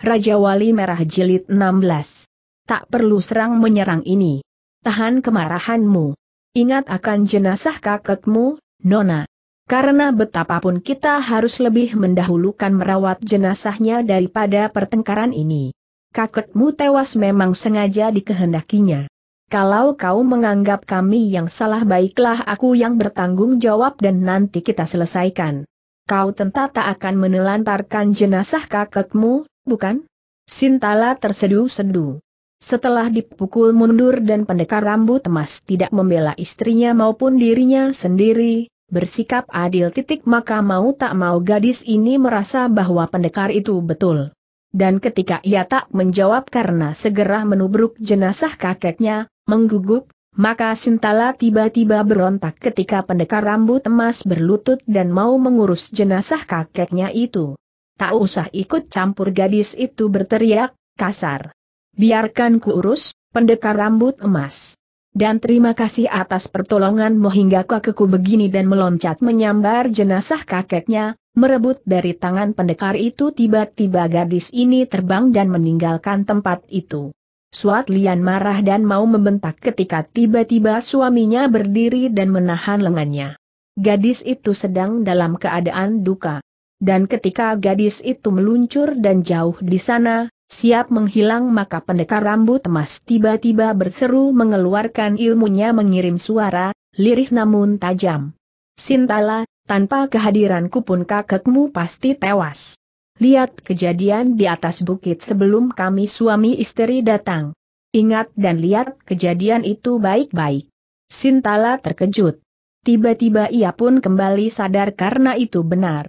Raja Wali Merah Jilid 16. Tak perlu serang menyerang ini. Tahan kemarahanmu. Ingat akan jenazah kakekmu, Nona. Karena betapapun kita harus lebih mendahulukan merawat jenazahnya daripada pertengkaran ini. Kakekmu tewas memang sengaja dikehendakinya. Kalau kau menganggap kami yang salah baiklah aku yang bertanggung jawab dan nanti kita selesaikan. Kau tentu tak akan menelantarkan jenazah kakekmu, bukan? Sintala terseduh sedu Setelah dipukul mundur dan pendekar rambut emas tidak membela istrinya maupun dirinya sendiri, bersikap adil titik maka mau tak mau gadis ini merasa bahwa pendekar itu betul. Dan ketika ia tak menjawab karena segera menubruk jenazah kakeknya, mengguguk, maka Sintala tiba-tiba berontak ketika pendekar rambut emas berlutut dan mau mengurus jenazah kakeknya itu tak usah ikut campur gadis itu berteriak, kasar. Biarkan ku urus, pendekar rambut emas. Dan terima kasih atas pertolonganmu hingga kakekku begini dan meloncat menyambar jenazah kakeknya, merebut dari tangan pendekar itu tiba-tiba gadis ini terbang dan meninggalkan tempat itu. Suat Lian marah dan mau membentak ketika tiba-tiba suaminya berdiri dan menahan lengannya. Gadis itu sedang dalam keadaan duka dan ketika gadis itu meluncur dan jauh di sana, siap menghilang maka pendekar rambut emas tiba-tiba berseru mengeluarkan ilmunya mengirim suara, lirih namun tajam. Sintala, tanpa kehadiranku pun kakekmu pasti tewas. Lihat kejadian di atas bukit sebelum kami suami istri datang. Ingat dan lihat kejadian itu baik-baik. Sintala terkejut. Tiba-tiba ia pun kembali sadar karena itu benar.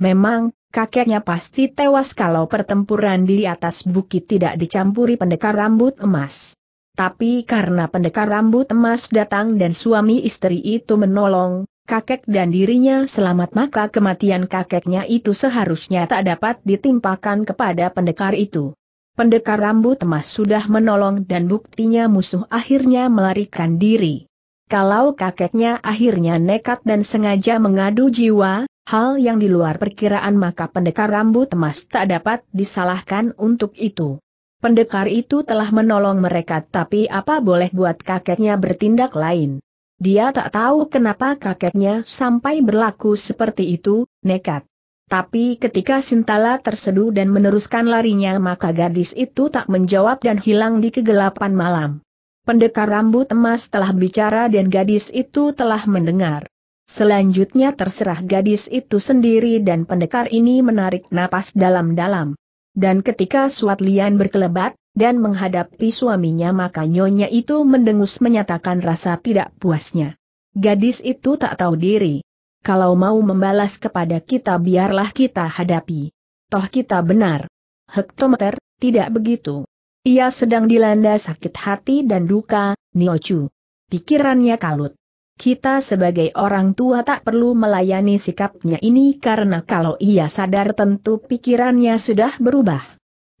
Memang, kakeknya pasti tewas kalau pertempuran di atas bukit tidak dicampuri pendekar rambut emas. Tapi karena pendekar rambut emas datang dan suami istri itu menolong, kakek dan dirinya selamat maka kematian kakeknya itu seharusnya tak dapat ditimpakan kepada pendekar itu. Pendekar rambut emas sudah menolong dan buktinya musuh akhirnya melarikan diri. Kalau kakeknya akhirnya nekat dan sengaja mengadu jiwa, hal yang di luar perkiraan maka pendekar rambut emas tak dapat disalahkan untuk itu. Pendekar itu telah menolong mereka tapi apa boleh buat kakeknya bertindak lain. Dia tak tahu kenapa kakeknya sampai berlaku seperti itu, nekat. Tapi ketika Sintala terseduh dan meneruskan larinya maka gadis itu tak menjawab dan hilang di kegelapan malam. Pendekar rambut emas telah bicara dan gadis itu telah mendengar. Selanjutnya terserah gadis itu sendiri dan pendekar ini menarik napas dalam-dalam. Dan ketika Suat Lian berkelebat, dan menghadapi suaminya maka nyonya itu mendengus menyatakan rasa tidak puasnya. Gadis itu tak tahu diri. Kalau mau membalas kepada kita biarlah kita hadapi. Toh kita benar. Hektometer, tidak begitu. Ia sedang dilanda sakit hati dan duka, Niochu. Pikirannya kalut. Kita sebagai orang tua tak perlu melayani sikapnya ini karena kalau ia sadar tentu pikirannya sudah berubah.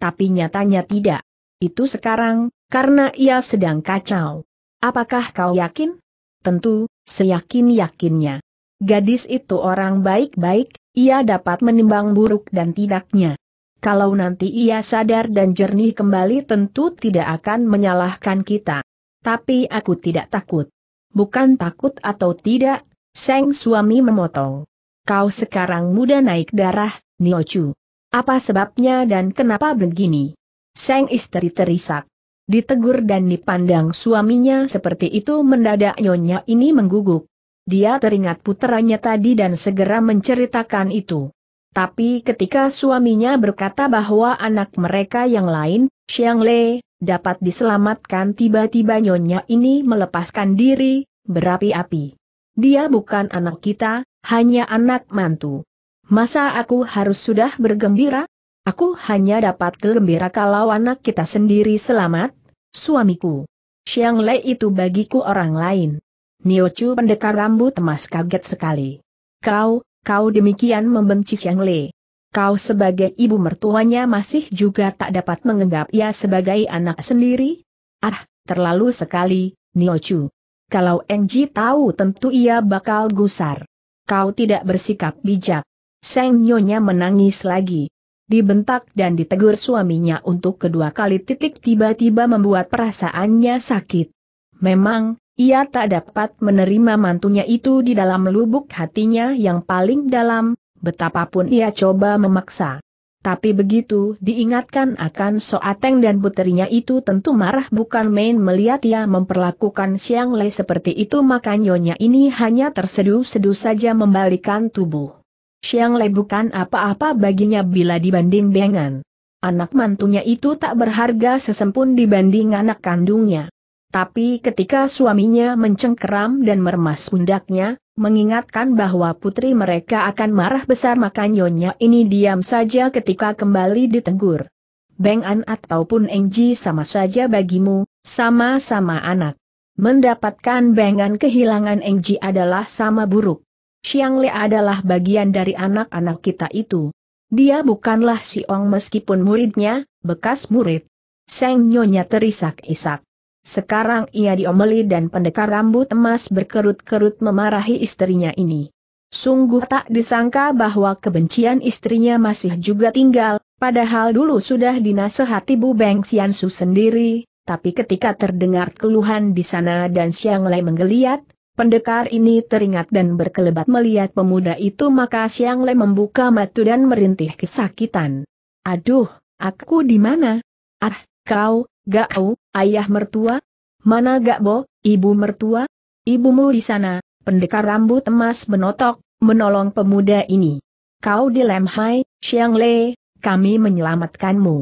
Tapi nyatanya tidak. Itu sekarang, karena ia sedang kacau. Apakah kau yakin? Tentu, seyakin-yakinnya. Gadis itu orang baik-baik, ia dapat menimbang buruk dan tidaknya. Kalau nanti ia sadar dan jernih kembali tentu tidak akan menyalahkan kita. Tapi aku tidak takut. Bukan takut atau tidak, Seng suami memotong. Kau sekarang muda naik darah, Niochu. Apa sebabnya dan kenapa begini? Seng istri terisak. Ditegur dan dipandang suaminya seperti itu mendadak nyonya ini mengguguk. Dia teringat puteranya tadi dan segera menceritakan itu. Tapi ketika suaminya berkata bahwa anak mereka yang lain, Xiang Le, dapat diselamatkan tiba-tiba nyonya ini melepaskan diri, berapi-api. Dia bukan anak kita, hanya anak mantu. Masa aku harus sudah bergembira? Aku hanya dapat gembira kalau anak kita sendiri selamat, suamiku. Siang Lei itu bagiku orang lain. Niochu pendekar rambut emas kaget sekali. Kau, kau demikian membenci Siang Lei. Kau sebagai ibu mertuanya masih juga tak dapat menganggap ia sebagai anak sendiri? Ah, terlalu sekali, Niochu. Kalau Engji tahu tentu ia bakal gusar. Kau tidak bersikap bijak. Seng Nyonya menangis lagi. Dibentak dan ditegur suaminya untuk kedua kali titik tiba-tiba membuat perasaannya sakit. Memang, ia tak dapat menerima mantunya itu di dalam lubuk hatinya yang paling dalam, betapapun ia coba memaksa. Tapi begitu diingatkan akan Soateng dan puterinya itu tentu marah bukan main melihat ia memperlakukan Siang Lei seperti itu maka nyonya ini hanya terseduh-seduh saja membalikan tubuh. Siang Lei bukan apa-apa baginya bila dibanding Bengan. Anak mantunya itu tak berharga sesempun dibanding anak kandungnya. Tapi ketika suaminya mencengkeram dan meremas pundaknya, mengingatkan bahwa putri mereka akan marah besar maka nyonya ini diam saja ketika kembali ditegur. Beng An ataupun Engji sama saja bagimu, sama-sama anak. Mendapatkan Beng An kehilangan Engji adalah sama buruk. Xiang Le adalah bagian dari anak-anak kita itu. Dia bukanlah si Ong meskipun muridnya, bekas murid. Seng Nyonya terisak-isak. Sekarang ia diomeli dan pendekar rambut emas berkerut-kerut memarahi istrinya ini. Sungguh tak disangka bahwa kebencian istrinya masih juga tinggal, padahal dulu sudah dinasehati Bu Beng Xiansu sendiri, tapi ketika terdengar keluhan di sana dan Xiang Lei menggeliat, pendekar ini teringat dan berkelebat melihat pemuda itu maka Xiang Lei membuka mata dan merintih kesakitan. Aduh, aku di mana? Ah, kau, gak kau? Ayah mertua? Mana gak bo, ibu mertua? Ibumu di sana, pendekar rambut emas menotok, menolong pemuda ini. Kau di Lemhai, Xiang Le, kami menyelamatkanmu.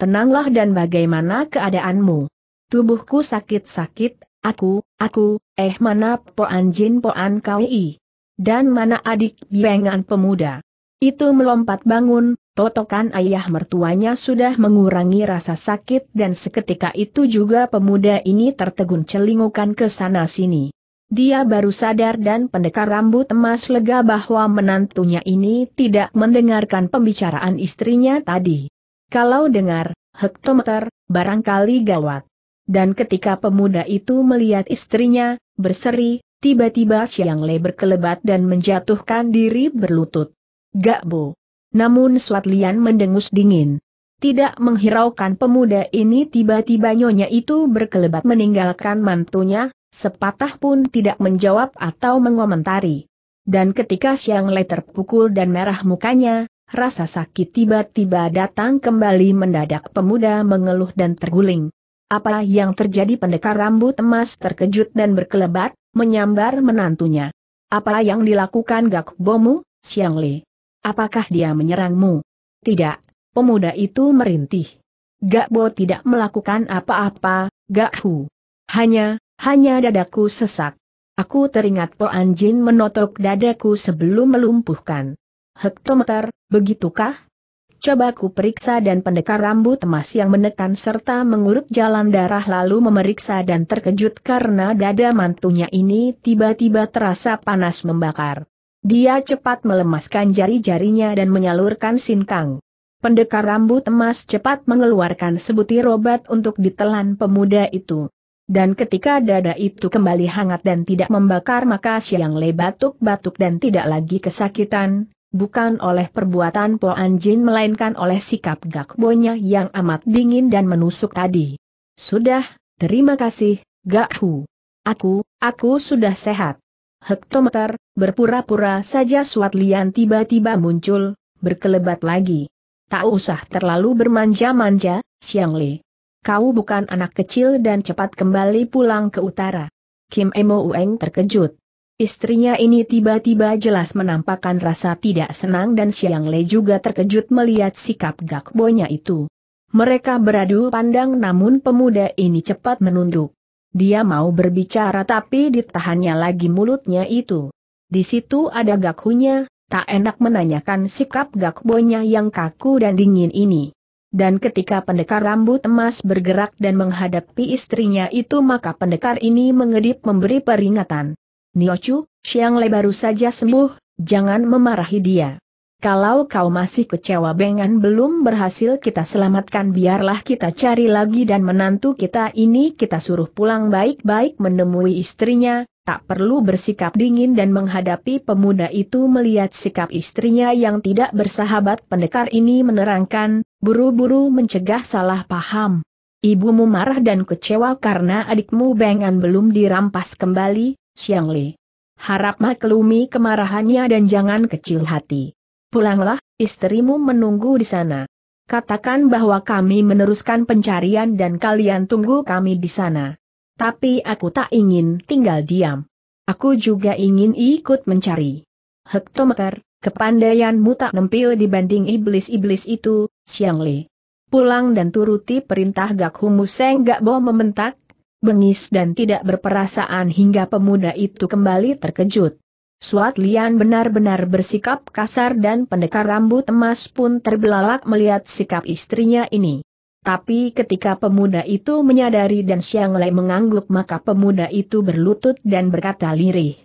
Tenanglah dan bagaimana keadaanmu? Tubuhku sakit-sakit, aku, aku, eh mana po Poan Jin Poan Kai? Dan mana adik biangan pemuda? Itu melompat bangun, Totokan ayah mertuanya sudah mengurangi rasa sakit dan seketika itu juga pemuda ini tertegun celingukan ke sana sini. Dia baru sadar dan pendekar rambut emas lega bahwa menantunya ini tidak mendengarkan pembicaraan istrinya tadi. Kalau dengar, hektometer, barangkali gawat. Dan ketika pemuda itu melihat istrinya, berseri, tiba-tiba Siang Le berkelebat dan menjatuhkan diri berlutut. Gak bo. Namun Suat Lian mendengus dingin. Tidak menghiraukan pemuda ini tiba-tiba nyonya itu berkelebat meninggalkan mantunya, sepatah pun tidak menjawab atau mengomentari. Dan ketika Siang Le terpukul dan merah mukanya, rasa sakit tiba-tiba datang kembali mendadak pemuda mengeluh dan terguling. Apa yang terjadi pendekar rambut emas terkejut dan berkelebat, menyambar menantunya. Apa yang dilakukan Gak Bomu, Siang Le? Apakah dia menyerangmu? Tidak, pemuda itu merintih. Gak Gakbo tidak melakukan apa-apa, Gakhu. Hanya, hanya dadaku sesak. Aku teringat Po Anjin menotok dadaku sebelum melumpuhkan. Hektometer, begitukah? Coba ku periksa dan pendekar rambut emas yang menekan serta mengurut jalan darah lalu memeriksa dan terkejut karena dada mantunya ini tiba-tiba terasa panas membakar. Dia cepat melemaskan jari-jarinya dan menyalurkan sinkang. Pendekar rambut emas cepat mengeluarkan sebutir obat untuk ditelan pemuda itu. Dan ketika dada itu kembali hangat dan tidak membakar maka Siang Le batuk-batuk dan tidak lagi kesakitan, bukan oleh perbuatan Po Anjin melainkan oleh sikap Gakbonya yang amat dingin dan menusuk tadi. Sudah, terima kasih, Gakhu. Aku, aku sudah sehat hektometer, berpura-pura saja Suat Lian tiba-tiba muncul, berkelebat lagi. Tak usah terlalu bermanja-manja, Siang Li. Kau bukan anak kecil dan cepat kembali pulang ke utara. Kim Emo Ueng terkejut. Istrinya ini tiba-tiba jelas menampakkan rasa tidak senang dan Siang Le juga terkejut melihat sikap gakbonya itu. Mereka beradu pandang namun pemuda ini cepat menunduk. Dia mau berbicara tapi ditahannya lagi mulutnya itu. Di situ ada gakunya, tak enak menanyakan sikap gakbonya yang kaku dan dingin ini. Dan ketika pendekar rambut emas bergerak dan menghadapi istrinya itu maka pendekar ini mengedip memberi peringatan. Niochu, Xiang Le baru saja sembuh, jangan memarahi dia. Kalau kau masih kecewa Bengan belum berhasil kita selamatkan biarlah kita cari lagi dan menantu kita ini kita suruh pulang baik-baik menemui istrinya, tak perlu bersikap dingin dan menghadapi pemuda itu melihat sikap istrinya yang tidak bersahabat pendekar ini menerangkan, buru-buru mencegah salah paham. Ibumu marah dan kecewa karena adikmu Bengan belum dirampas kembali, Xiang Li. Harap maklumi kemarahannya dan jangan kecil hati. Pulanglah, istrimu menunggu di sana. Katakan bahwa kami meneruskan pencarian dan kalian tunggu kami di sana. Tapi aku tak ingin tinggal diam. Aku juga ingin ikut mencari. Hektometer, kepandaianmu tak nempil dibanding iblis-iblis itu, Xiang Li. Pulang dan turuti perintah Gak Humu Gak Bo membentak, bengis dan tidak berperasaan hingga pemuda itu kembali terkejut. Suat Lian benar-benar bersikap kasar dan pendekar rambut emas pun terbelalak melihat sikap istrinya ini. Tapi ketika pemuda itu menyadari dan siang Lei mengangguk maka pemuda itu berlutut dan berkata lirih.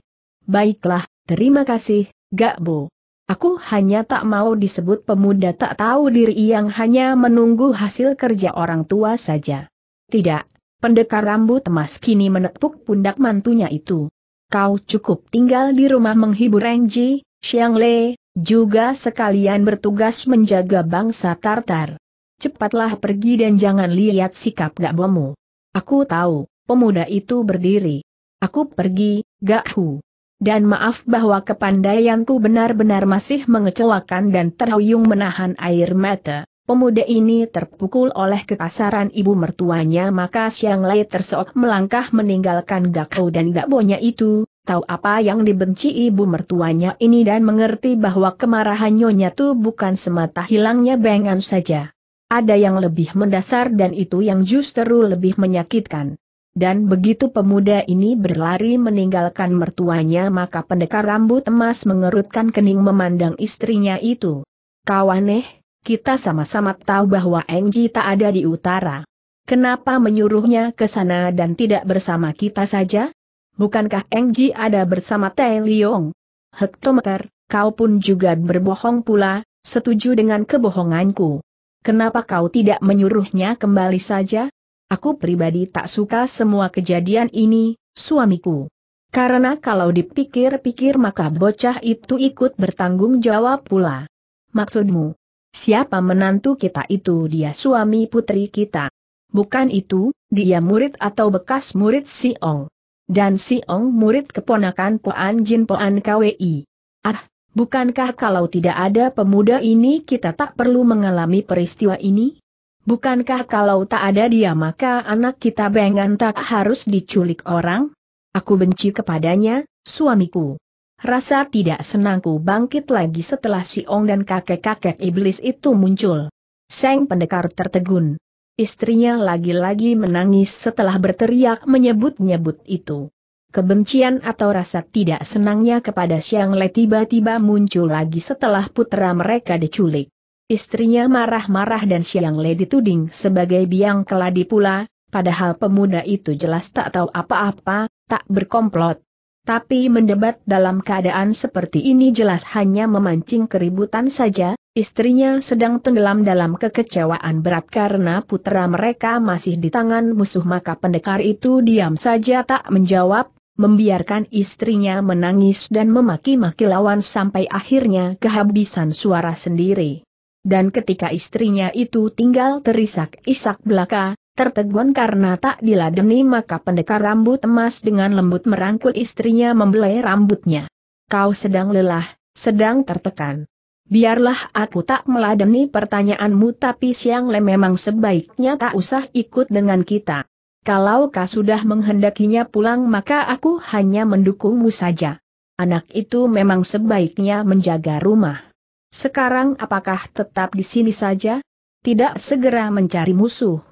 Baiklah, terima kasih, Gak Bo. Aku hanya tak mau disebut pemuda tak tahu diri yang hanya menunggu hasil kerja orang tua saja. Tidak, pendekar rambut emas kini menepuk pundak mantunya itu. Kau cukup tinggal di rumah menghibur Engji, Xiang Le, juga sekalian bertugas menjaga bangsa Tartar. Cepatlah pergi dan jangan lihat sikap gak bomu. Aku tahu, pemuda itu berdiri. Aku pergi, gak hu. Dan maaf bahwa kepandaianku benar-benar masih mengecewakan dan terhuyung menahan air mata. Pemuda ini terpukul oleh kekasaran ibu mertuanya maka siang Lai tersok melangkah meninggalkan Gakau dan Gakbonya itu, tahu apa yang dibenci ibu mertuanya ini dan mengerti bahwa kemarahan nyonya itu bukan semata hilangnya bengan saja. Ada yang lebih mendasar dan itu yang justru lebih menyakitkan. Dan begitu pemuda ini berlari meninggalkan mertuanya maka pendekar rambut emas mengerutkan kening memandang istrinya itu. Kawaneh, kita sama-sama tahu bahwa Engji tak ada di utara. Kenapa menyuruhnya ke sana dan tidak bersama kita saja? Bukankah Engji ada bersama Tae Liong? Hektometer, kau pun juga berbohong pula, setuju dengan kebohonganku. Kenapa kau tidak menyuruhnya kembali saja? Aku pribadi tak suka semua kejadian ini, suamiku. Karena kalau dipikir-pikir maka bocah itu ikut bertanggung jawab pula. Maksudmu, Siapa menantu kita itu dia suami putri kita. Bukan itu, dia murid atau bekas murid Si Ong. Dan Si Ong murid keponakan Poan Jin Poan KWI. Ah, bukankah kalau tidak ada pemuda ini kita tak perlu mengalami peristiwa ini? Bukankah kalau tak ada dia maka anak kita bengan tak harus diculik orang? Aku benci kepadanya, suamiku. Rasa tidak senangku bangkit lagi setelah si Ong dan kakek-kakek iblis itu muncul. Seng pendekar tertegun. Istrinya lagi-lagi menangis setelah berteriak menyebut-nyebut itu. Kebencian atau rasa tidak senangnya kepada Siang Le tiba-tiba muncul lagi setelah putra mereka diculik. Istrinya marah-marah dan Siang Le dituding sebagai biang keladi pula, padahal pemuda itu jelas tak tahu apa-apa, tak berkomplot tapi mendebat dalam keadaan seperti ini jelas hanya memancing keributan saja, istrinya sedang tenggelam dalam kekecewaan berat karena putera mereka masih di tangan musuh maka pendekar itu diam saja tak menjawab, membiarkan istrinya menangis dan memaki-maki lawan sampai akhirnya kehabisan suara sendiri. Dan ketika istrinya itu tinggal terisak-isak belaka, tertegun karena tak diladeni maka pendekar rambut emas dengan lembut merangkul istrinya membelai rambutnya. Kau sedang lelah, sedang tertekan. Biarlah aku tak meladeni pertanyaanmu tapi siang le memang sebaiknya tak usah ikut dengan kita. Kalau kau sudah menghendakinya pulang maka aku hanya mendukungmu saja. Anak itu memang sebaiknya menjaga rumah. Sekarang apakah tetap di sini saja? Tidak segera mencari musuh.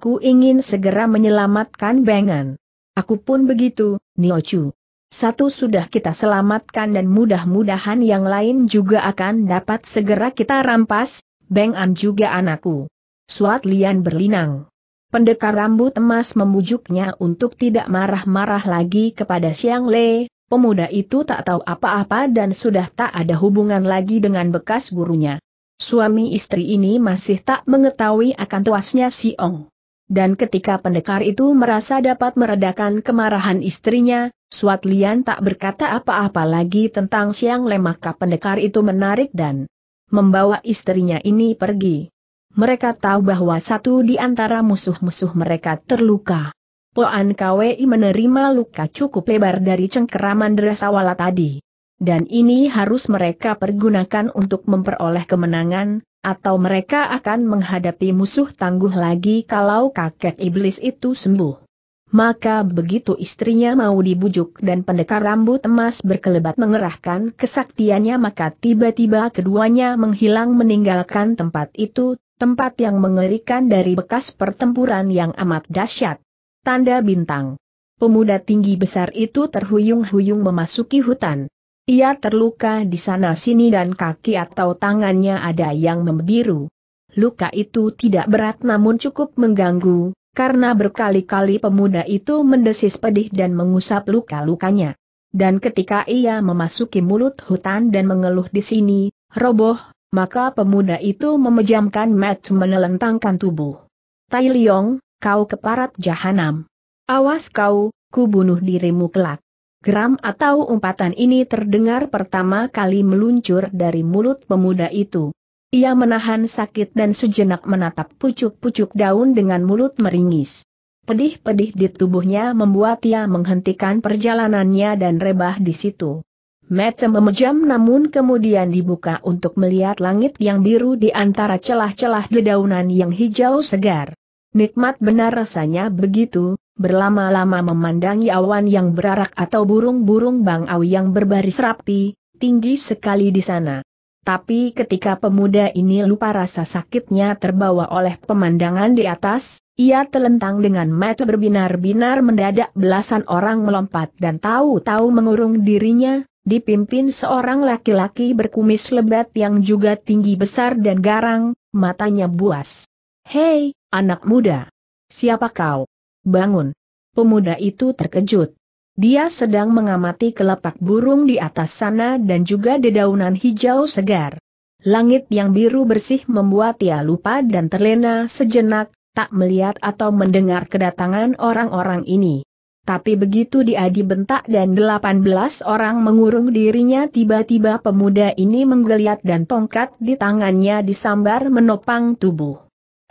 Aku ingin segera menyelamatkan Bengan. Aku pun begitu, Niochu. Satu sudah kita selamatkan dan mudah-mudahan yang lain juga akan dapat segera kita rampas, Beng An juga anakku. Suat Lian berlinang. Pendekar rambut emas memujuknya untuk tidak marah-marah lagi kepada Siang Le, pemuda itu tak tahu apa-apa dan sudah tak ada hubungan lagi dengan bekas gurunya. Suami istri ini masih tak mengetahui akan tuasnya Si Ong dan ketika pendekar itu merasa dapat meredakan kemarahan istrinya, Suat Lian tak berkata apa-apa lagi tentang Siang lemak. pendekar itu menarik dan membawa istrinya ini pergi. Mereka tahu bahwa satu di antara musuh-musuh mereka terluka. Poan Kwei menerima luka cukup lebar dari cengkeraman deras awal tadi dan ini harus mereka pergunakan untuk memperoleh kemenangan, atau mereka akan menghadapi musuh tangguh lagi kalau kakek iblis itu sembuh. Maka begitu istrinya mau dibujuk dan pendekar rambut emas berkelebat mengerahkan kesaktiannya maka tiba-tiba keduanya menghilang meninggalkan tempat itu, tempat yang mengerikan dari bekas pertempuran yang amat dahsyat. Tanda bintang. Pemuda tinggi besar itu terhuyung-huyung memasuki hutan. Ia terluka di sana-sini dan kaki atau tangannya ada yang membiru. Luka itu tidak berat namun cukup mengganggu, karena berkali-kali pemuda itu mendesis pedih dan mengusap luka-lukanya. Dan ketika ia memasuki mulut hutan dan mengeluh di sini, roboh, maka pemuda itu memejamkan mat, menelentangkan tubuh. Tai Leong, kau keparat jahanam. Awas kau, ku bunuh dirimu kelak. Geram atau umpatan ini terdengar pertama kali meluncur dari mulut pemuda itu. Ia menahan sakit dan sejenak menatap pucuk-pucuk daun dengan mulut meringis. Pedih-pedih di tubuhnya membuat ia menghentikan perjalanannya dan rebah di situ. Mata memejam namun kemudian dibuka untuk melihat langit yang biru di antara celah-celah dedaunan yang hijau segar. Nikmat benar rasanya begitu, berlama-lama memandangi awan yang berarak atau burung-burung bangau yang berbaris rapi, tinggi sekali di sana. Tapi ketika pemuda ini lupa rasa sakitnya terbawa oleh pemandangan di atas, ia telentang dengan mata berbinar-binar mendadak belasan orang melompat dan tahu-tahu mengurung dirinya, dipimpin seorang laki-laki berkumis lebat yang juga tinggi besar dan garang, matanya buas. Hei, anak muda! Siapa kau? Bangun. Pemuda itu terkejut. Dia sedang mengamati kelopak burung di atas sana dan juga dedaunan hijau segar. Langit yang biru bersih membuat ia lupa dan terlena sejenak, tak melihat atau mendengar kedatangan orang-orang ini. Tapi begitu dia dibentak dan 18 orang mengurung dirinya tiba-tiba pemuda ini menggeliat dan tongkat di tangannya disambar menopang tubuh.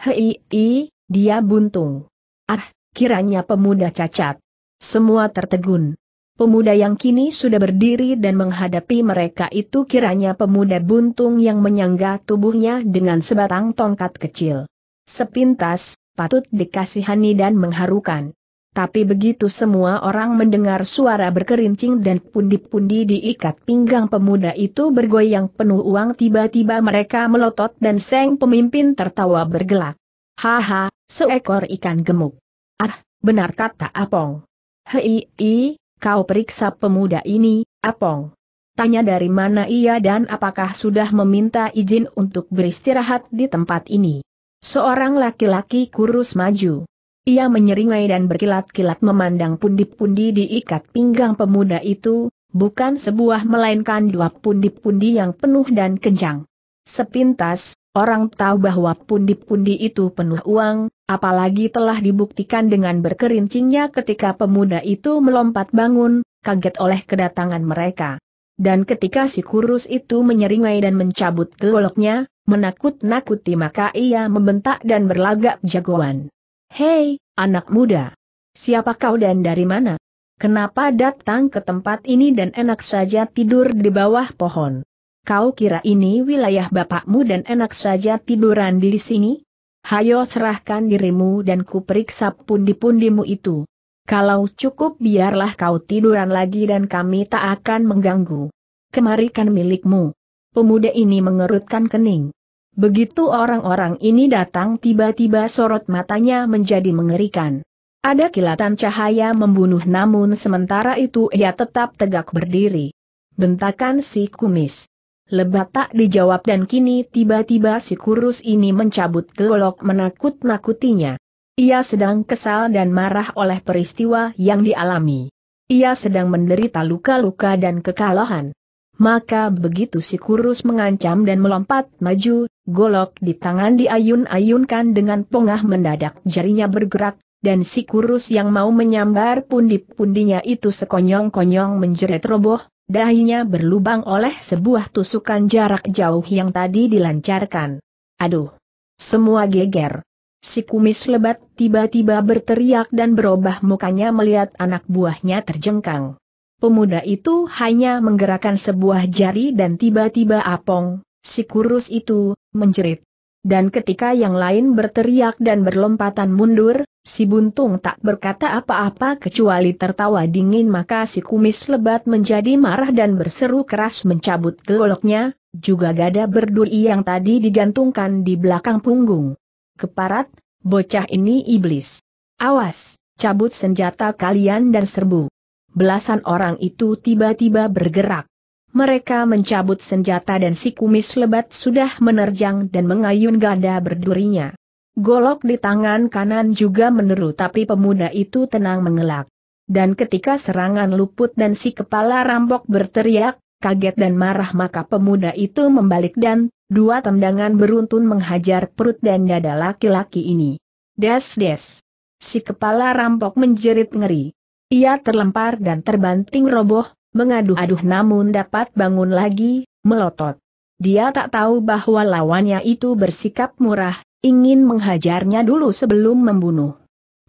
Hei, dia buntung. Ah, kiranya pemuda cacat. Semua tertegun. Pemuda yang kini sudah berdiri dan menghadapi mereka itu kiranya pemuda buntung yang menyangga tubuhnya dengan sebatang tongkat kecil. Sepintas, patut dikasihani dan mengharukan. Tapi begitu semua orang mendengar suara berkerincing dan pundi-pundi diikat pinggang pemuda itu bergoyang penuh uang tiba-tiba mereka melotot dan seng pemimpin tertawa bergelak. Haha, seekor ikan gemuk. Ah, benar kata Apong. Hei, kau periksa pemuda ini, Apong. Tanya dari mana ia dan apakah sudah meminta izin untuk beristirahat di tempat ini. Seorang laki-laki kurus maju. Ia menyeringai dan berkilat-kilat memandang pundi-pundi diikat pinggang pemuda itu, bukan sebuah melainkan dua pundi-pundi yang penuh dan kencang. Sepintas, orang tahu bahwa pundi-pundi itu penuh uang, apalagi telah dibuktikan dengan berkerincingnya ketika pemuda itu melompat bangun, kaget oleh kedatangan mereka. Dan ketika si kurus itu menyeringai dan mencabut goloknya, menakut-nakuti maka ia membentak dan berlagak jagoan. Hei, anak muda! Siapa kau dan dari mana? Kenapa datang ke tempat ini dan enak saja tidur di bawah pohon? Kau kira ini wilayah bapakmu dan enak saja tiduran di sini? hayo serahkan dirimu dan kuperiksa pundi-pundimu itu. Kalau cukup biarlah kau tiduran lagi dan kami tak akan mengganggu. Kemarikan milikmu. Pemuda ini mengerutkan kening. Begitu orang-orang ini datang tiba-tiba sorot matanya menjadi mengerikan. Ada kilatan cahaya membunuh namun sementara itu ia tetap tegak berdiri. Bentakan si kumis. Lebat tak dijawab dan kini tiba-tiba si kurus ini mencabut golok menakut-nakutinya. Ia sedang kesal dan marah oleh peristiwa yang dialami. Ia sedang menderita luka-luka dan kekalahan. Maka begitu si kurus mengancam dan melompat maju, golok di tangan diayun-ayunkan dengan pongah mendadak jarinya bergerak, dan si kurus yang mau menyambar pundi-pundinya itu sekonyong-konyong menjerit roboh, Dahinya berlubang oleh sebuah tusukan jarak jauh yang tadi dilancarkan. Aduh! Semua geger. Si kumis lebat tiba-tiba berteriak dan berubah mukanya melihat anak buahnya terjengkang. Pemuda itu hanya menggerakkan sebuah jari dan tiba-tiba apong, si kurus itu, menjerit. Dan ketika yang lain berteriak dan berlompatan mundur, si buntung tak berkata apa-apa kecuali tertawa dingin maka si kumis lebat menjadi marah dan berseru keras mencabut goloknya, juga gada berduri yang tadi digantungkan di belakang punggung. Keparat, bocah ini iblis. Awas, cabut senjata kalian dan serbu. Belasan orang itu tiba-tiba bergerak. Mereka mencabut senjata dan si kumis lebat sudah menerjang dan mengayun gada berdurinya. Golok di tangan kanan juga meneru tapi pemuda itu tenang mengelak. Dan ketika serangan luput dan si kepala rampok berteriak, kaget dan marah maka pemuda itu membalik dan, dua tendangan beruntun menghajar perut dan dada laki-laki ini. Des-des. Si kepala rampok menjerit ngeri. Ia terlempar dan terbanting roboh, mengaduh-aduh namun dapat bangun lagi, melotot. Dia tak tahu bahwa lawannya itu bersikap murah, ingin menghajarnya dulu sebelum membunuh.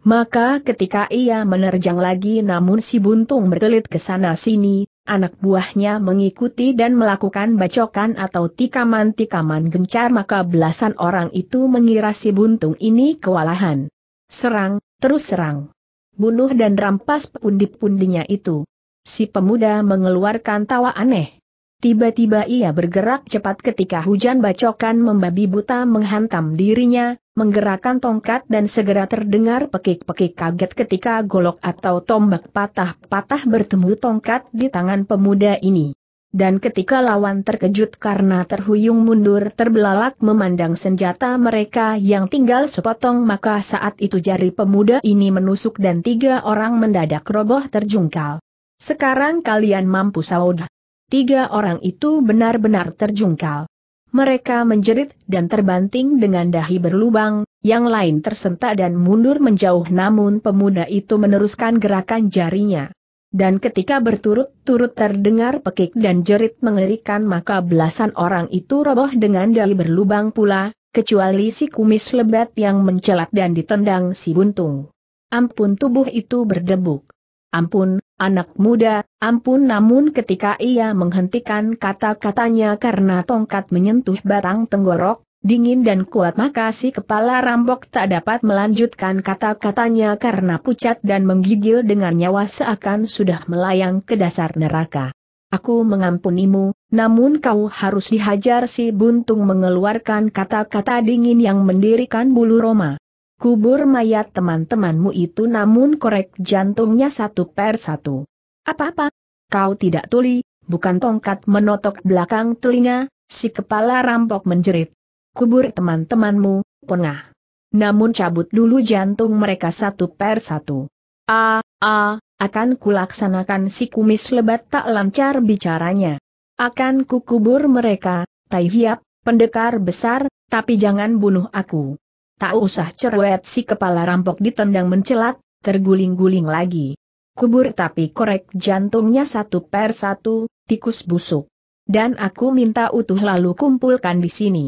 Maka ketika ia menerjang lagi namun si buntung bertelit ke sana sini, anak buahnya mengikuti dan melakukan bacokan atau tikaman-tikaman gencar maka belasan orang itu mengira si buntung ini kewalahan. Serang, terus serang. Bunuh dan rampas pundi-pundinya itu. Si pemuda mengeluarkan tawa aneh. Tiba-tiba ia bergerak cepat ketika hujan bacokan membabi buta menghantam dirinya, menggerakkan tongkat dan segera terdengar pekik-pekik kaget ketika golok atau tombak patah-patah bertemu tongkat di tangan pemuda ini. Dan ketika lawan terkejut karena terhuyung mundur terbelalak memandang senjata mereka yang tinggal sepotong maka saat itu jari pemuda ini menusuk dan tiga orang mendadak roboh terjungkal. Sekarang kalian mampu saudah. Tiga orang itu benar-benar terjungkal. Mereka menjerit dan terbanting dengan dahi berlubang, yang lain tersentak dan mundur menjauh namun pemuda itu meneruskan gerakan jarinya dan ketika berturut-turut terdengar pekik dan jerit mengerikan maka belasan orang itu roboh dengan dahi berlubang pula, kecuali si kumis lebat yang mencelat dan ditendang si buntung. Ampun tubuh itu berdebuk. Ampun, anak muda, ampun namun ketika ia menghentikan kata-katanya karena tongkat menyentuh batang tenggorok, dingin dan kuat maka si kepala rambok tak dapat melanjutkan kata-katanya karena pucat dan menggigil dengan nyawa seakan sudah melayang ke dasar neraka. Aku mengampunimu, namun kau harus dihajar si buntung mengeluarkan kata-kata dingin yang mendirikan bulu roma kubur mayat teman-temanmu itu namun korek jantungnya satu per satu. Apa-apa? Kau tidak tuli, bukan tongkat menotok belakang telinga, si kepala rampok menjerit. Kubur teman-temanmu, pengah. Namun cabut dulu jantung mereka satu per satu. A, a, akan kulaksanakan si kumis lebat tak lancar bicaranya. Akan kukubur mereka, Tai Hiap, pendekar besar, tapi jangan bunuh aku. Tak usah cerewet si kepala rampok ditendang mencelat, terguling-guling lagi. Kubur tapi korek jantungnya satu per satu, tikus busuk. Dan aku minta utuh lalu kumpulkan di sini.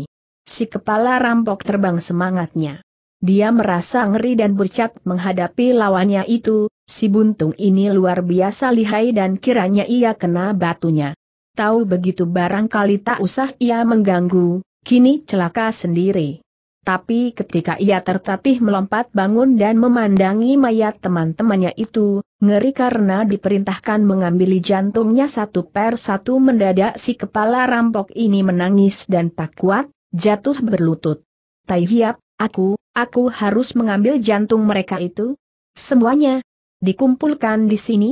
Si kepala rampok terbang semangatnya. Dia merasa ngeri dan bercak menghadapi lawannya itu, si buntung ini luar biasa lihai dan kiranya ia kena batunya. Tahu begitu barangkali tak usah ia mengganggu, kini celaka sendiri. Tapi ketika ia tertatih melompat bangun dan memandangi mayat teman-temannya itu, ngeri karena diperintahkan mengambil jantungnya satu per satu mendadak si kepala rampok ini menangis dan tak kuat, jatuh berlutut. Tai hiap, aku, aku harus mengambil jantung mereka itu? Semuanya? Dikumpulkan di sini?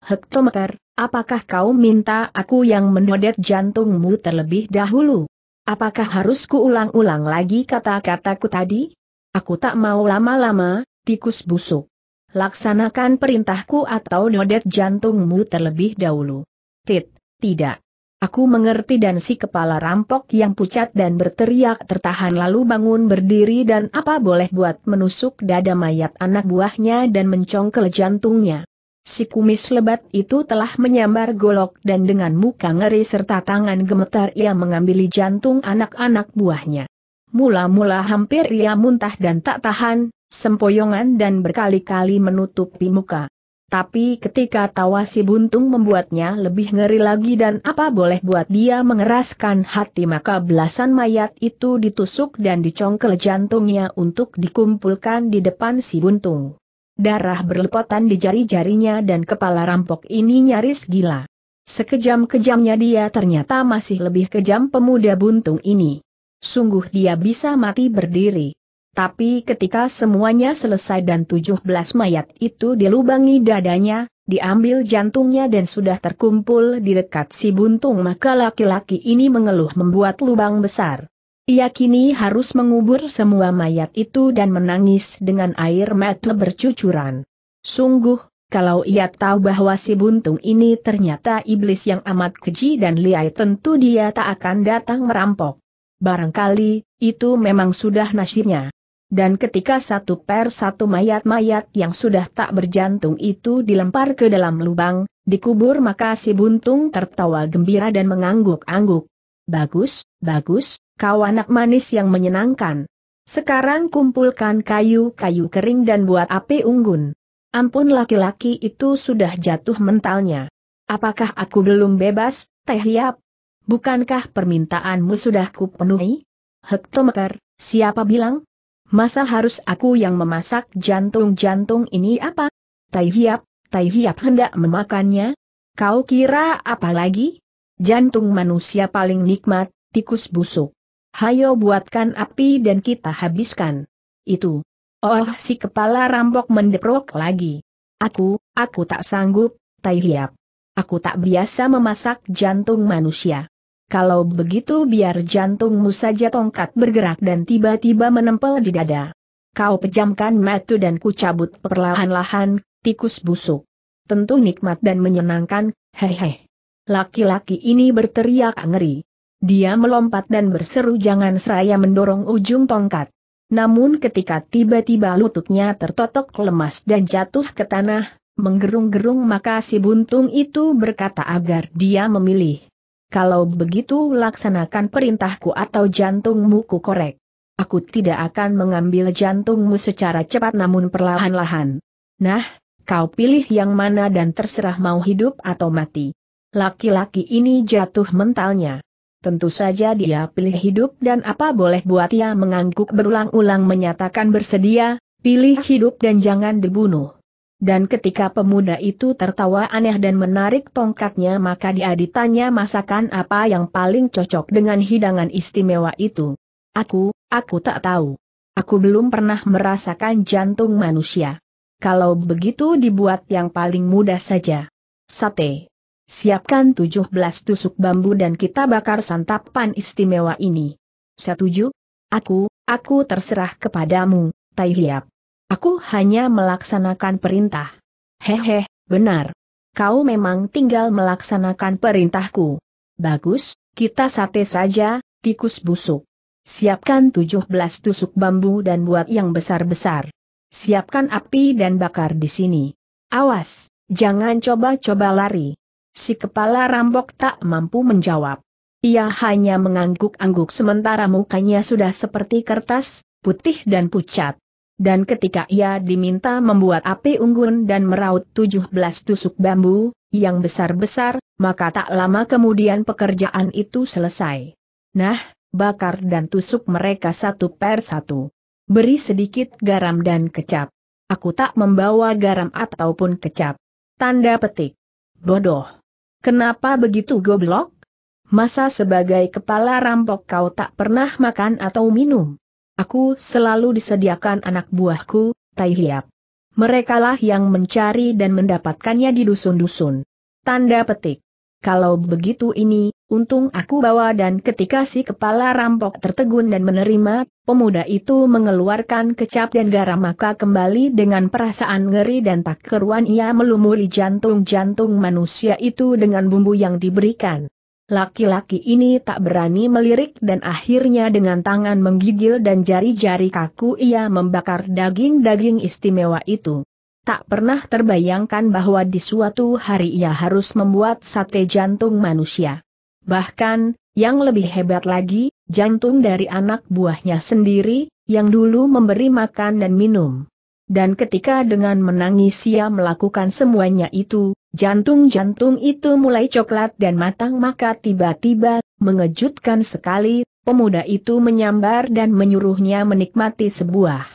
Hektometer, apakah kau minta aku yang menodet jantungmu terlebih dahulu? Apakah harus kuulang-ulang lagi kata-kataku tadi? Aku tak mau lama-lama, tikus busuk. Laksanakan perintahku atau nodet jantungmu terlebih dahulu. Tit, tidak. Aku mengerti dan si kepala rampok yang pucat dan berteriak tertahan lalu bangun berdiri dan apa boleh buat menusuk dada mayat anak buahnya dan mencongkel jantungnya. Si kumis lebat itu telah menyambar golok dan dengan muka ngeri serta tangan gemetar ia mengambil jantung anak-anak buahnya. Mula-mula hampir ia muntah dan tak tahan, sempoyongan dan berkali-kali menutupi muka. Tapi ketika tawa si buntung membuatnya lebih ngeri lagi dan apa boleh buat dia mengeraskan hati maka belasan mayat itu ditusuk dan dicongkel jantungnya untuk dikumpulkan di depan si buntung. Darah berlepotan di jari-jarinya dan kepala rampok ini nyaris gila. Sekejam-kejamnya dia ternyata masih lebih kejam pemuda buntung ini. Sungguh dia bisa mati berdiri. Tapi ketika semuanya selesai dan 17 mayat itu dilubangi dadanya, diambil jantungnya dan sudah terkumpul di dekat si buntung maka laki-laki ini mengeluh membuat lubang besar. Ia kini harus mengubur semua mayat itu dan menangis dengan air mata bercucuran. Sungguh, kalau ia tahu bahwa si buntung ini ternyata iblis yang amat keji dan liai tentu dia tak akan datang merampok. Barangkali, itu memang sudah nasibnya. Dan ketika satu per satu mayat-mayat yang sudah tak berjantung itu dilempar ke dalam lubang, dikubur maka si buntung tertawa gembira dan mengangguk-angguk. Bagus, bagus, Kau anak manis yang menyenangkan. Sekarang kumpulkan kayu-kayu kering dan buat api unggun. Ampun laki-laki itu sudah jatuh mentalnya. Apakah aku belum bebas, Teh Hiap? Bukankah permintaanmu sudah kupenuhi? Hektometer, siapa bilang? Masa harus aku yang memasak jantung-jantung ini apa? Tai Hiap, Tai Hiap hendak memakannya? Kau kira apa lagi? Jantung manusia paling nikmat, tikus busuk hayo buatkan api dan kita habiskan. Itu. Oh si kepala rampok mendeprok lagi. Aku, aku tak sanggup, Tai Hiap. Aku tak biasa memasak jantung manusia. Kalau begitu biar jantungmu saja tongkat bergerak dan tiba-tiba menempel di dada. Kau pejamkan matu dan ku cabut perlahan-lahan, tikus busuk. Tentu nikmat dan menyenangkan, hehe. Laki-laki ini berteriak ngeri. Dia melompat dan berseru jangan seraya mendorong ujung tongkat. Namun ketika tiba-tiba lututnya tertotok lemas dan jatuh ke tanah, menggerung-gerung maka si buntung itu berkata agar dia memilih. Kalau begitu laksanakan perintahku atau jantungmu ku korek. Aku tidak akan mengambil jantungmu secara cepat namun perlahan-lahan. Nah, kau pilih yang mana dan terserah mau hidup atau mati. Laki-laki ini jatuh mentalnya. Tentu saja dia pilih hidup dan apa boleh buat ia mengangguk berulang-ulang menyatakan bersedia, pilih hidup dan jangan dibunuh. Dan ketika pemuda itu tertawa aneh dan menarik tongkatnya maka dia ditanya masakan apa yang paling cocok dengan hidangan istimewa itu. Aku, aku tak tahu. Aku belum pernah merasakan jantung manusia. Kalau begitu dibuat yang paling mudah saja. Sate. Siapkan 17 tusuk bambu dan kita bakar santapan istimewa ini. Setuju? Aku, aku terserah kepadamu, Tai Hiap. Aku hanya melaksanakan perintah. Hehe, benar. Kau memang tinggal melaksanakan perintahku. Bagus, kita sate saja, tikus busuk. Siapkan 17 tusuk bambu dan buat yang besar-besar. Siapkan api dan bakar di sini. Awas, jangan coba-coba lari. Si kepala rampok tak mampu menjawab. Ia hanya mengangguk-angguk sementara mukanya sudah seperti kertas, putih dan pucat. Dan ketika ia diminta membuat api unggun dan meraut 17 tusuk bambu, yang besar-besar, maka tak lama kemudian pekerjaan itu selesai. Nah, bakar dan tusuk mereka satu per satu. Beri sedikit garam dan kecap. Aku tak membawa garam ataupun kecap. Tanda petik. Bodoh. Kenapa begitu goblok? Masa sebagai kepala rampok kau tak pernah makan atau minum? Aku selalu disediakan anak buahku, Tai Hiap. Merekalah yang mencari dan mendapatkannya di dusun-dusun. Tanda petik. Kalau begitu ini, Untung aku bawa dan ketika si kepala rampok tertegun dan menerima, pemuda itu mengeluarkan kecap dan garam maka kembali dengan perasaan ngeri dan tak keruan ia melumuri jantung-jantung manusia itu dengan bumbu yang diberikan. Laki-laki ini tak berani melirik dan akhirnya dengan tangan menggigil dan jari-jari kaku ia membakar daging-daging istimewa itu. Tak pernah terbayangkan bahwa di suatu hari ia harus membuat sate jantung manusia. Bahkan, yang lebih hebat lagi, jantung dari anak buahnya sendiri, yang dulu memberi makan dan minum. Dan ketika dengan menangis ia melakukan semuanya itu, jantung-jantung itu mulai coklat dan matang maka tiba-tiba, mengejutkan sekali, pemuda itu menyambar dan menyuruhnya menikmati sebuah.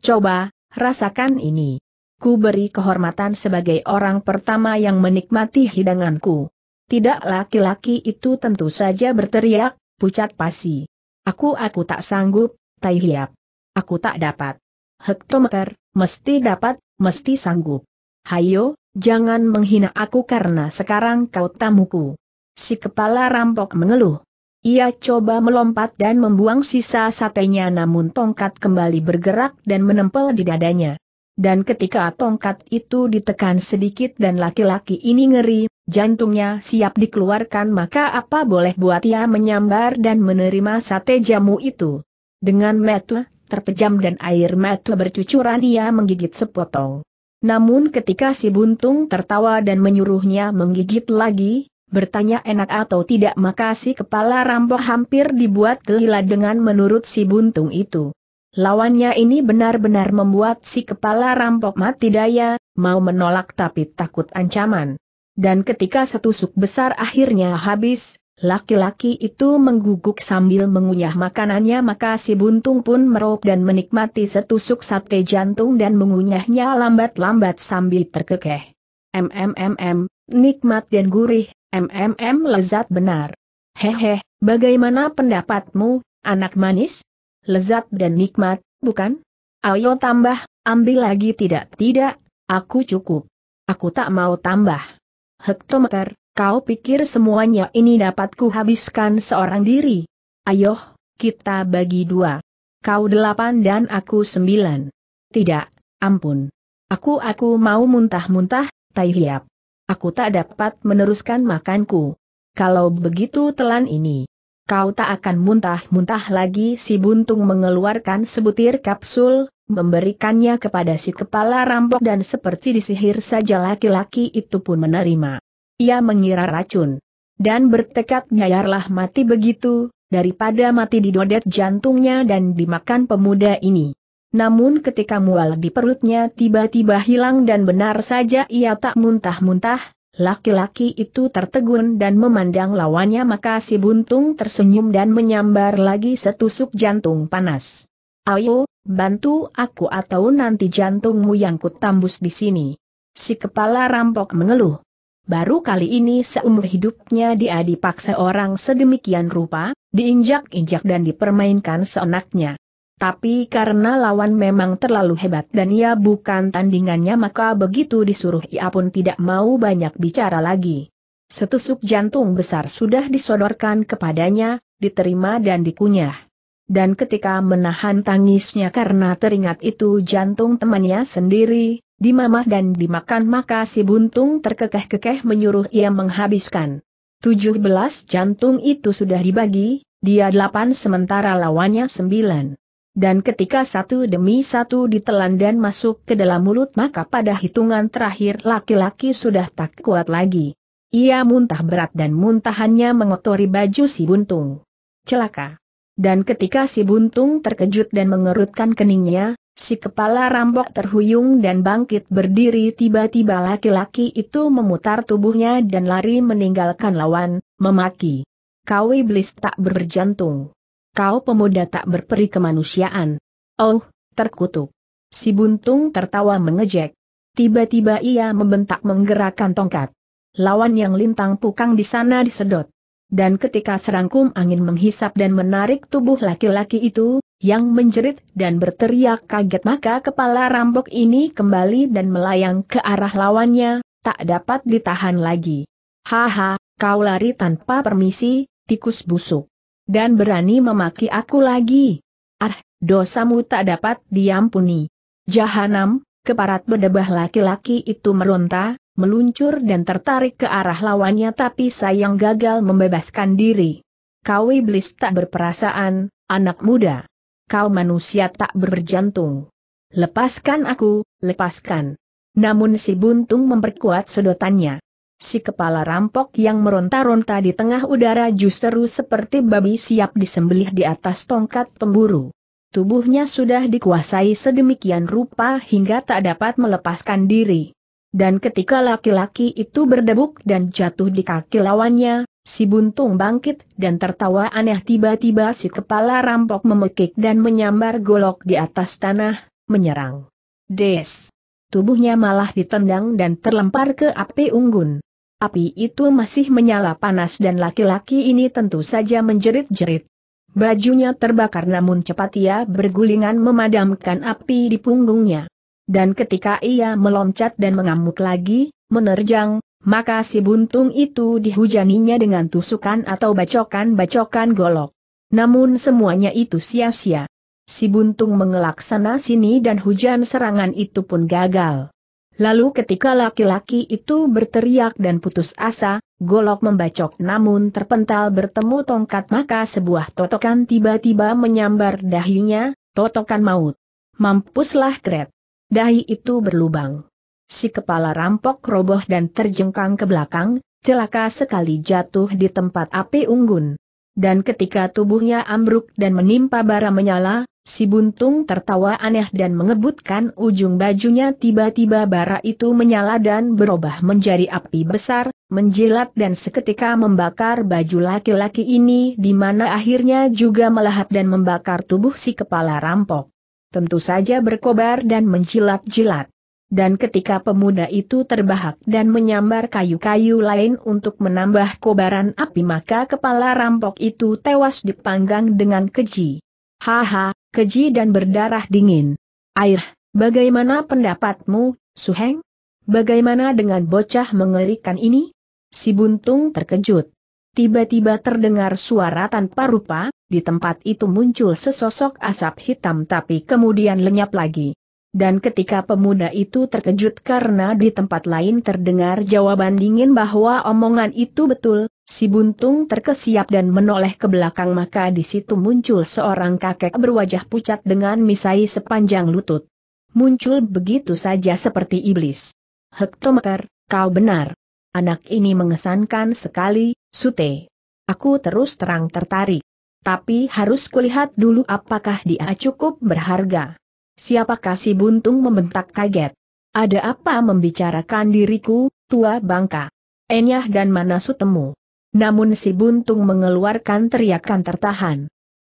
Coba, rasakan ini. Ku beri kehormatan sebagai orang pertama yang menikmati hidanganku. Tidak laki-laki itu tentu saja berteriak, pucat pasi. Aku aku tak sanggup, tai hiap. Aku tak dapat. Hektometer, mesti dapat, mesti sanggup. Hayo, jangan menghina aku karena sekarang kau tamuku. Si kepala rampok mengeluh. Ia coba melompat dan membuang sisa satenya namun tongkat kembali bergerak dan menempel di dadanya. Dan ketika tongkat itu ditekan sedikit dan laki-laki ini ngeri, jantungnya siap dikeluarkan maka apa boleh buat ia menyambar dan menerima sate jamu itu. Dengan mata, terpejam dan air mata bercucuran ia menggigit sepotong. Namun ketika si buntung tertawa dan menyuruhnya menggigit lagi, bertanya enak atau tidak maka si kepala rampok hampir dibuat gelila dengan menurut si buntung itu. Lawannya ini benar-benar membuat si kepala rampok mati daya, mau menolak tapi takut ancaman. Dan ketika setusuk besar akhirnya habis, laki-laki itu mengguguk sambil mengunyah makanannya maka si buntung pun merop dan menikmati setusuk sate jantung dan mengunyahnya lambat-lambat sambil terkekeh. MMMM, nikmat dan gurih, MMM lezat benar. Hehe, bagaimana pendapatmu, anak manis? Lezat dan nikmat, bukan? Ayo tambah, ambil lagi tidak-tidak, aku cukup. Aku tak mau tambah hektometer, kau pikir semuanya ini dapat kuhabiskan seorang diri? Ayo, kita bagi dua. Kau delapan dan aku sembilan. Tidak, ampun. Aku aku mau muntah-muntah, Tai Hiap. Aku tak dapat meneruskan makanku. Kalau begitu telan ini. Kau tak akan muntah-muntah lagi si Buntung mengeluarkan sebutir kapsul, memberikannya kepada si kepala rampok dan seperti disihir saja laki-laki itu pun menerima. Ia mengira racun. Dan bertekad nyayarlah mati begitu, daripada mati didodet jantungnya dan dimakan pemuda ini. Namun ketika mual di perutnya tiba-tiba hilang dan benar saja ia tak muntah-muntah, laki-laki itu tertegun dan memandang lawannya maka si buntung tersenyum dan menyambar lagi setusuk jantung panas. Ayo, bantu aku atau nanti jantungmu yang kutambus di sini. Si kepala rampok mengeluh. Baru kali ini seumur hidupnya dia dipaksa orang sedemikian rupa, diinjak-injak dan dipermainkan seenaknya. Tapi karena lawan memang terlalu hebat dan ia bukan tandingannya maka begitu disuruh ia pun tidak mau banyak bicara lagi. Setusuk jantung besar sudah disodorkan kepadanya, diterima dan dikunyah dan ketika menahan tangisnya karena teringat itu jantung temannya sendiri, dimamah dan dimakan maka si buntung terkekeh-kekeh menyuruh ia menghabiskan. 17 jantung itu sudah dibagi, dia 8 sementara lawannya 9. Dan ketika satu demi satu ditelan dan masuk ke dalam mulut maka pada hitungan terakhir laki-laki sudah tak kuat lagi. Ia muntah berat dan muntahannya mengotori baju si buntung. Celaka. Dan ketika si buntung terkejut dan mengerutkan keningnya, si kepala rambok terhuyung dan bangkit berdiri tiba-tiba laki-laki itu memutar tubuhnya dan lari meninggalkan lawan, memaki. Kau iblis tak berjantung. Kau pemuda tak berperi kemanusiaan. Oh, terkutuk. Si buntung tertawa mengejek. Tiba-tiba ia membentak menggerakkan tongkat. Lawan yang lintang pukang di sana disedot dan ketika serangkum angin menghisap dan menarik tubuh laki-laki itu, yang menjerit dan berteriak kaget maka kepala rambok ini kembali dan melayang ke arah lawannya, tak dapat ditahan lagi. Haha, kau lari tanpa permisi, tikus busuk. Dan berani memaki aku lagi. Ah, dosamu tak dapat diampuni. Jahanam, keparat berdebah laki-laki itu meronta, meluncur dan tertarik ke arah lawannya tapi sayang gagal membebaskan diri. Kau iblis tak berperasaan, anak muda. Kau manusia tak berjantung. Lepaskan aku, lepaskan. Namun si buntung memperkuat sedotannya. Si kepala rampok yang meronta-ronta di tengah udara justru seperti babi siap disembelih di atas tongkat pemburu. Tubuhnya sudah dikuasai sedemikian rupa hingga tak dapat melepaskan diri. Dan ketika laki-laki itu berdebuk dan jatuh di kaki lawannya, si buntung bangkit dan tertawa aneh tiba-tiba si kepala rampok memekik dan menyambar golok di atas tanah, menyerang. Des. Tubuhnya malah ditendang dan terlempar ke api unggun. Api itu masih menyala panas dan laki-laki ini tentu saja menjerit-jerit. Bajunya terbakar namun cepat ia bergulingan memadamkan api di punggungnya dan ketika ia meloncat dan mengamuk lagi, menerjang, maka si buntung itu dihujaninya dengan tusukan atau bacokan-bacokan golok. Namun semuanya itu sia-sia. Si buntung mengelak sana sini dan hujan serangan itu pun gagal. Lalu ketika laki-laki itu berteriak dan putus asa, golok membacok namun terpental bertemu tongkat maka sebuah totokan tiba-tiba menyambar dahinya, totokan maut. Mampuslah kret. Dahi itu berlubang. Si kepala rampok roboh dan terjengkang ke belakang, celaka sekali jatuh di tempat api unggun. Dan ketika tubuhnya ambruk dan menimpa bara menyala, si buntung tertawa aneh dan mengebutkan ujung bajunya tiba-tiba bara itu menyala dan berubah menjadi api besar, menjilat dan seketika membakar baju laki-laki ini di mana akhirnya juga melahap dan membakar tubuh si kepala rampok tentu saja berkobar dan menjilat-jilat. Dan ketika pemuda itu terbahak dan menyambar kayu-kayu lain untuk menambah kobaran api maka kepala rampok itu tewas dipanggang dengan keji. Haha, keji dan berdarah dingin. Air, bagaimana pendapatmu, Suheng? Bagaimana dengan bocah mengerikan ini? Si Buntung terkejut. Tiba-tiba terdengar suara tanpa rupa, di tempat itu muncul sesosok asap hitam tapi kemudian lenyap lagi. Dan ketika pemuda itu terkejut karena di tempat lain terdengar jawaban dingin bahwa omongan itu betul, si buntung terkesiap dan menoleh ke belakang maka di situ muncul seorang kakek berwajah pucat dengan misai sepanjang lutut. Muncul begitu saja seperti iblis. Hektometer, kau benar. Anak ini mengesankan sekali, Sute. Aku terus terang tertarik. Tapi harus kulihat dulu apakah dia cukup berharga. Siapa kasih buntung membentak kaget? Ada apa membicarakan diriku, tua bangka? Enyah dan mana sutemu? Namun si buntung mengeluarkan teriakan tertahan.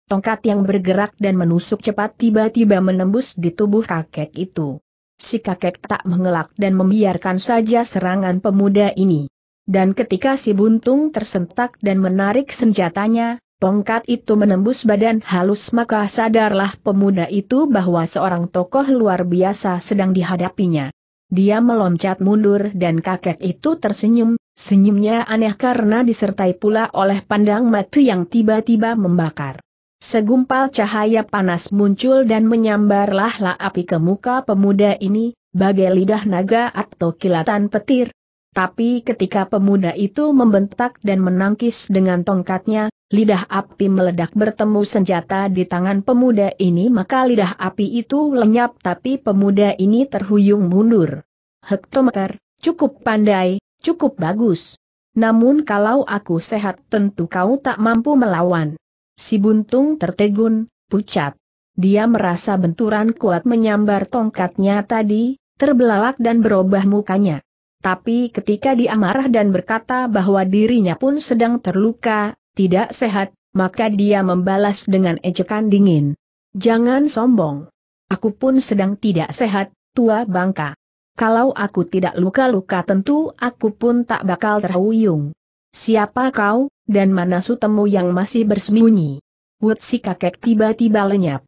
Tongkat yang bergerak dan menusuk cepat tiba-tiba menembus di tubuh kakek itu si kakek tak mengelak dan membiarkan saja serangan pemuda ini. Dan ketika si buntung tersentak dan menarik senjatanya, tongkat itu menembus badan halus maka sadarlah pemuda itu bahwa seorang tokoh luar biasa sedang dihadapinya. Dia meloncat mundur dan kakek itu tersenyum, senyumnya aneh karena disertai pula oleh pandang mata yang tiba-tiba membakar. Segumpal cahaya panas muncul dan menyambarlah api ke muka pemuda ini, bagai lidah naga atau kilatan petir. Tapi ketika pemuda itu membentak dan menangkis dengan tongkatnya, lidah api meledak bertemu senjata di tangan pemuda ini maka lidah api itu lenyap tapi pemuda ini terhuyung mundur. Hektometer, cukup pandai, cukup bagus. Namun kalau aku sehat tentu kau tak mampu melawan. Si buntung tertegun, pucat. Dia merasa benturan kuat menyambar tongkatnya tadi, terbelalak dan berubah mukanya. Tapi ketika dia marah dan berkata bahwa dirinya pun sedang terluka, tidak sehat, maka dia membalas dengan ejekan dingin. Jangan sombong. Aku pun sedang tidak sehat, tua bangka. Kalau aku tidak luka-luka tentu aku pun tak bakal terhuyung. Siapa kau, dan mana sutemu yang masih bersembunyi. Wut si kakek tiba-tiba lenyap.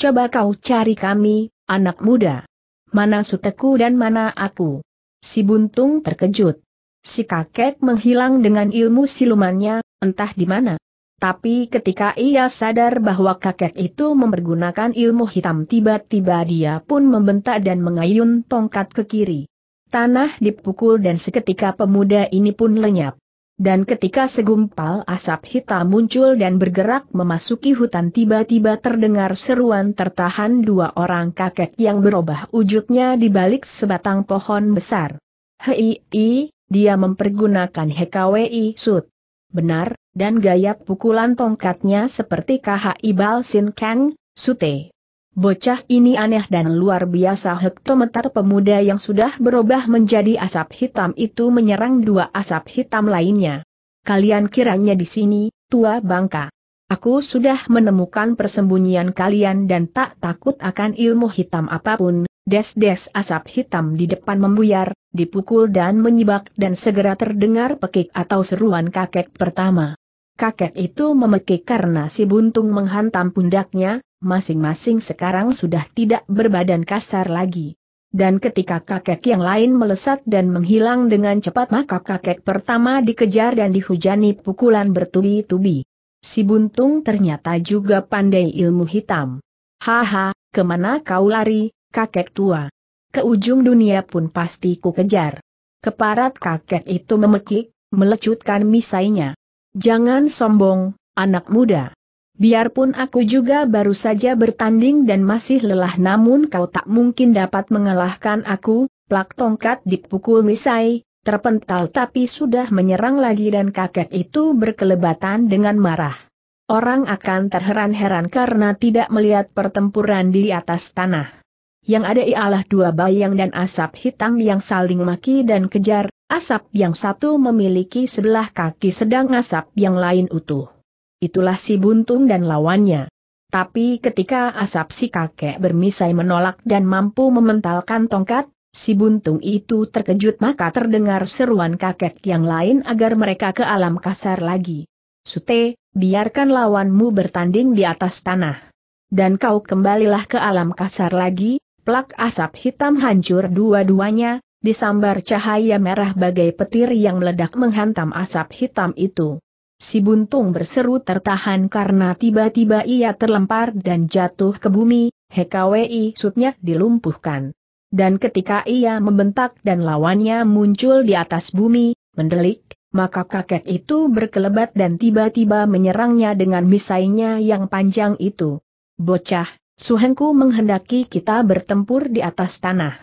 Coba kau cari kami, anak muda. Mana suteku dan mana aku. Si buntung terkejut. Si kakek menghilang dengan ilmu silumannya, entah di mana. Tapi ketika ia sadar bahwa kakek itu mempergunakan ilmu hitam tiba-tiba dia pun membentak dan mengayun tongkat ke kiri. Tanah dipukul dan seketika pemuda ini pun lenyap. Dan ketika segumpal asap hitam muncul dan bergerak memasuki hutan tiba-tiba terdengar seruan tertahan dua orang kakek yang berubah wujudnya di balik sebatang pohon besar. Hei, dia mempergunakan hekawi sud. Benar, dan gaya pukulan tongkatnya seperti KHI Balsin Kang, Sute. Bocah ini aneh dan luar biasa hektometer pemuda yang sudah berubah menjadi asap hitam itu menyerang dua asap hitam lainnya. Kalian kiranya di sini, tua bangka. Aku sudah menemukan persembunyian kalian dan tak takut akan ilmu hitam apapun, des-des asap hitam di depan membuyar, dipukul dan menyibak dan segera terdengar pekik atau seruan kakek pertama. Kakek itu memekik karena si buntung menghantam pundaknya, masing-masing sekarang sudah tidak berbadan kasar lagi. Dan ketika kakek yang lain melesat dan menghilang dengan cepat maka kakek pertama dikejar dan dihujani pukulan bertubi-tubi. Si buntung ternyata juga pandai ilmu hitam. Haha, kemana kau lari, kakek tua? Ke ujung dunia pun pasti ku kejar. Keparat kakek itu memekik, melecutkan misainya. Jangan sombong, anak muda. Biarpun aku juga baru saja bertanding dan masih lelah namun kau tak mungkin dapat mengalahkan aku, plak tongkat dipukul misai, terpental tapi sudah menyerang lagi dan kakek itu berkelebatan dengan marah. Orang akan terheran-heran karena tidak melihat pertempuran di atas tanah. Yang ada ialah dua bayang dan asap hitam yang saling maki dan kejar, Asap yang satu memiliki sebelah kaki sedang asap yang lain utuh. Itulah si buntung dan lawannya. Tapi ketika asap si kakek bermisai menolak dan mampu mementalkan tongkat, si buntung itu terkejut maka terdengar seruan kakek yang lain agar mereka ke alam kasar lagi. Sute, biarkan lawanmu bertanding di atas tanah. Dan kau kembalilah ke alam kasar lagi, plak asap hitam hancur dua-duanya, disambar cahaya merah bagai petir yang meledak menghantam asap hitam itu. Si buntung berseru tertahan karena tiba-tiba ia terlempar dan jatuh ke bumi, HKWI sutnya dilumpuhkan. Dan ketika ia membentak dan lawannya muncul di atas bumi, mendelik, maka kakek itu berkelebat dan tiba-tiba menyerangnya dengan misainya yang panjang itu. Bocah, suhenku menghendaki kita bertempur di atas tanah.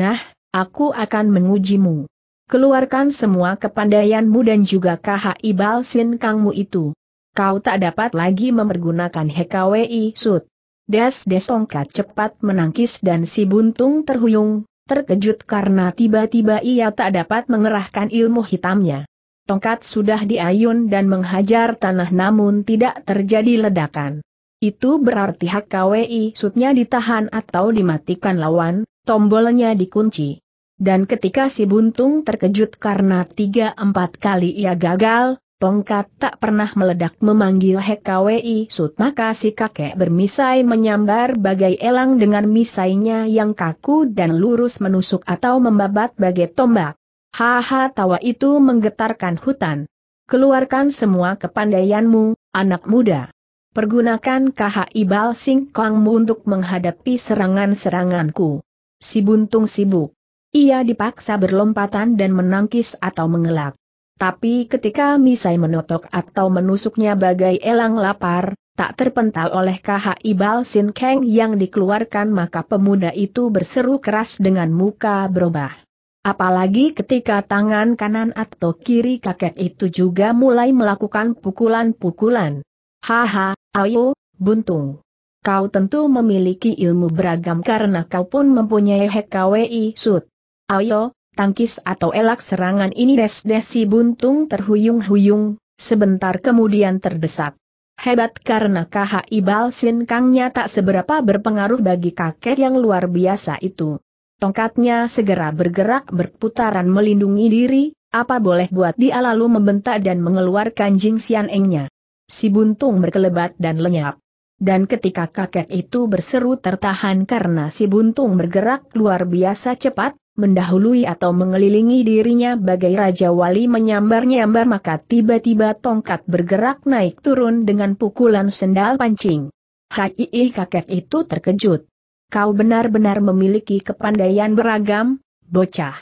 Nah, aku akan mengujimu. Keluarkan semua kepandaianmu dan juga ibal sin Kangmu itu. Kau tak dapat lagi mempergunakan HKWI Sud. Des tongkat cepat menangkis dan si buntung terhuyung, terkejut karena tiba-tiba ia tak dapat mengerahkan ilmu hitamnya. Tongkat sudah diayun dan menghajar tanah namun tidak terjadi ledakan. Itu berarti HKWI sudnya ditahan atau dimatikan lawan, tombolnya dikunci. Dan ketika si buntung terkejut karena tiga empat kali ia gagal, tongkat tak pernah meledak memanggil HKWI Sut maka si kakek bermisai menyambar bagai elang dengan misainya yang kaku dan lurus menusuk atau membabat bagai tombak. Haha tawa itu menggetarkan hutan. Keluarkan semua kepandaianmu, anak muda. Pergunakan KHI ibal Singkongmu untuk menghadapi serangan-seranganku. Si buntung sibuk. Ia dipaksa berlompatan dan menangkis atau mengelak. Tapi ketika Misai menotok atau menusuknya bagai elang lapar, tak terpental oleh Ibal Sin Keng yang dikeluarkan maka pemuda itu berseru keras dengan muka berubah. Apalagi ketika tangan kanan atau kiri kakek itu juga mulai melakukan pukulan-pukulan. Haha, ayo, buntung. Kau tentu memiliki ilmu beragam karena kau pun mempunyai HKWI Sud. Ayo, tangkis atau elak serangan ini Des Desi Buntung terhuyung-huyung, sebentar kemudian terdesak. Hebat karena Ibal sin Kangnya tak seberapa berpengaruh bagi kakek yang luar biasa itu. Tongkatnya segera bergerak berputaran melindungi diri, apa boleh buat dia lalu membentak dan mengeluarkan Jing Sian Engnya. Si buntung berkelebat dan lenyap. Dan ketika kakek itu berseru tertahan karena si buntung bergerak luar biasa cepat, mendahului atau mengelilingi dirinya bagai Raja Wali menyambar-nyambar maka tiba-tiba tongkat bergerak naik turun dengan pukulan sendal pancing. Hai kakek itu terkejut. Kau benar-benar memiliki kepandaian beragam, bocah.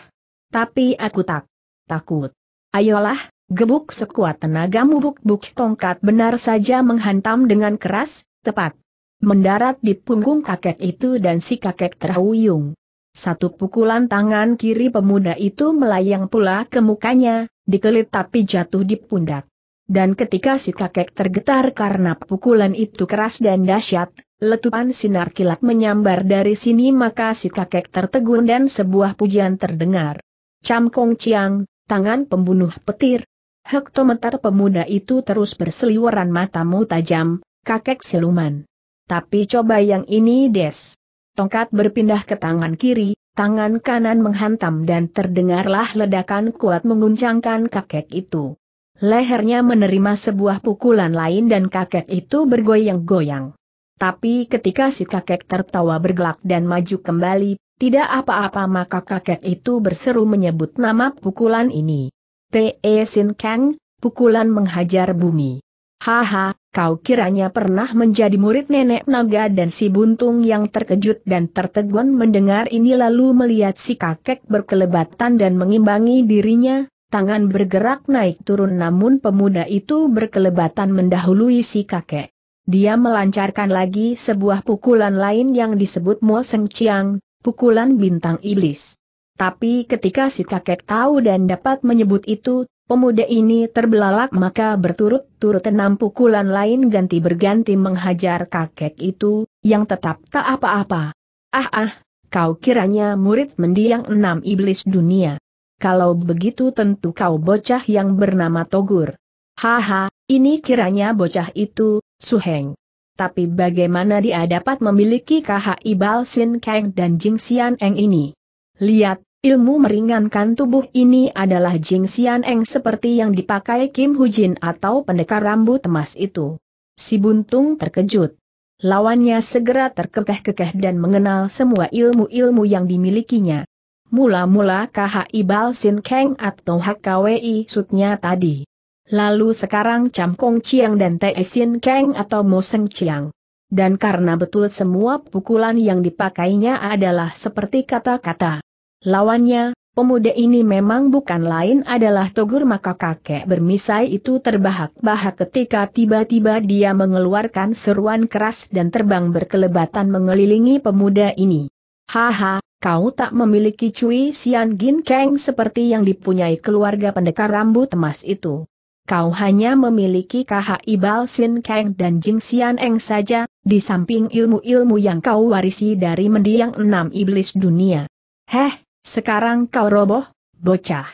Tapi aku tak takut. Ayolah, gebuk sekuat tenaga buk-buk tongkat benar saja menghantam dengan keras, tepat. Mendarat di punggung kakek itu dan si kakek terhuyung. Satu pukulan tangan kiri pemuda itu melayang pula ke mukanya, dikelit tapi jatuh di pundak. Dan ketika si kakek tergetar karena pukulan itu keras dan dahsyat, letupan sinar kilat menyambar dari sini maka si kakek tertegun dan sebuah pujian terdengar. Camkong Ciang, tangan pembunuh petir. Hektometer pemuda itu terus berseliweran matamu tajam, kakek siluman. Tapi coba yang ini des tongkat berpindah ke tangan kiri, tangan kanan menghantam dan terdengarlah ledakan kuat mengguncangkan kakek itu. Lehernya menerima sebuah pukulan lain dan kakek itu bergoyang-goyang. Tapi ketika si kakek tertawa bergelak dan maju kembali, tidak apa-apa maka kakek itu berseru menyebut nama pukulan ini. T.E. Sin Kang, pukulan menghajar bumi. Haha, kau kiranya pernah menjadi murid nenek naga dan si buntung yang terkejut dan tertegun mendengar ini lalu melihat si kakek berkelebatan dan mengimbangi dirinya, tangan bergerak naik turun namun pemuda itu berkelebatan mendahului si kakek. Dia melancarkan lagi sebuah pukulan lain yang disebut Mo Seng Chiang, pukulan bintang iblis. Tapi ketika si kakek tahu dan dapat menyebut itu, Pemuda ini terbelalak maka berturut-turut enam pukulan lain ganti berganti menghajar kakek itu, yang tetap tak apa-apa. Ah ah, kau kiranya murid mendiang enam iblis dunia. Kalau begitu tentu kau bocah yang bernama Togur. Haha, ini kiranya bocah itu, Suheng. Tapi bagaimana dia dapat memiliki KHI Balsin Kang dan Jing Xian Eng ini? Lihat, Ilmu meringankan tubuh ini adalah Jing Xian Eng seperti yang dipakai Kim Hujin atau pendekar rambut emas itu. Si Buntung terkejut. Lawannya segera terkekeh-kekeh dan mengenal semua ilmu-ilmu yang dimilikinya. Mula-mula KH ibal Sin Keng atau HKWI sutnya tadi. Lalu sekarang Cham Kong Chiang dan Te Sin Keng atau Mo Seng Chiang dan karena betul semua pukulan yang dipakainya adalah seperti kata-kata. Lawannya, pemuda ini memang bukan lain adalah Togur maka kakek bermisai itu terbahak-bahak ketika tiba-tiba dia mengeluarkan seruan keras dan terbang berkelebatan mengelilingi pemuda ini. Haha, kau tak memiliki cuy sian gin keng seperti yang dipunyai keluarga pendekar rambut emas itu. Kau hanya memiliki KHI Ibal Sin Kang dan Jing Sian Eng saja, di samping ilmu-ilmu yang kau warisi dari mendiang enam iblis dunia. Heh, sekarang kau roboh, bocah.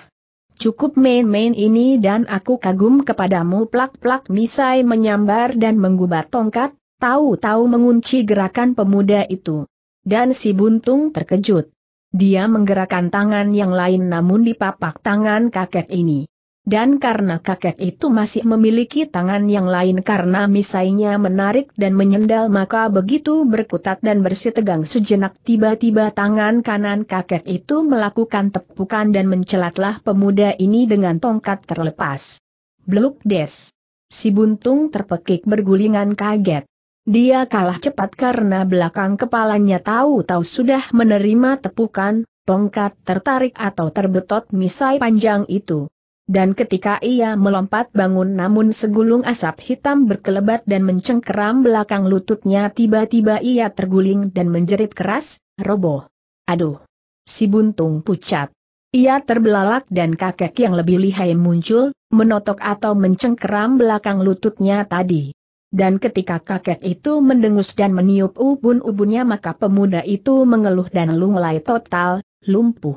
Cukup main-main ini dan aku kagum kepadamu plak-plak misai menyambar dan menggubat tongkat, tahu-tahu mengunci gerakan pemuda itu. Dan si buntung terkejut. Dia menggerakkan tangan yang lain namun dipapak tangan kakek ini. Dan karena kakek itu masih memiliki tangan yang lain karena misainya menarik dan menyendal maka begitu berkutat dan bersitegang sejenak tiba-tiba tangan kanan kakek itu melakukan tepukan dan mencelatlah pemuda ini dengan tongkat terlepas. Bluk des. Si buntung terpekik bergulingan kaget. Dia kalah cepat karena belakang kepalanya tahu-tahu sudah menerima tepukan, tongkat tertarik atau terbetot misai panjang itu dan ketika ia melompat bangun namun segulung asap hitam berkelebat dan mencengkeram belakang lututnya tiba-tiba ia terguling dan menjerit keras, roboh. Aduh! Si buntung pucat. Ia terbelalak dan kakek yang lebih lihai muncul, menotok atau mencengkeram belakang lututnya tadi. Dan ketika kakek itu mendengus dan meniup ubun-ubunnya maka pemuda itu mengeluh dan lunglai total, lumpuh.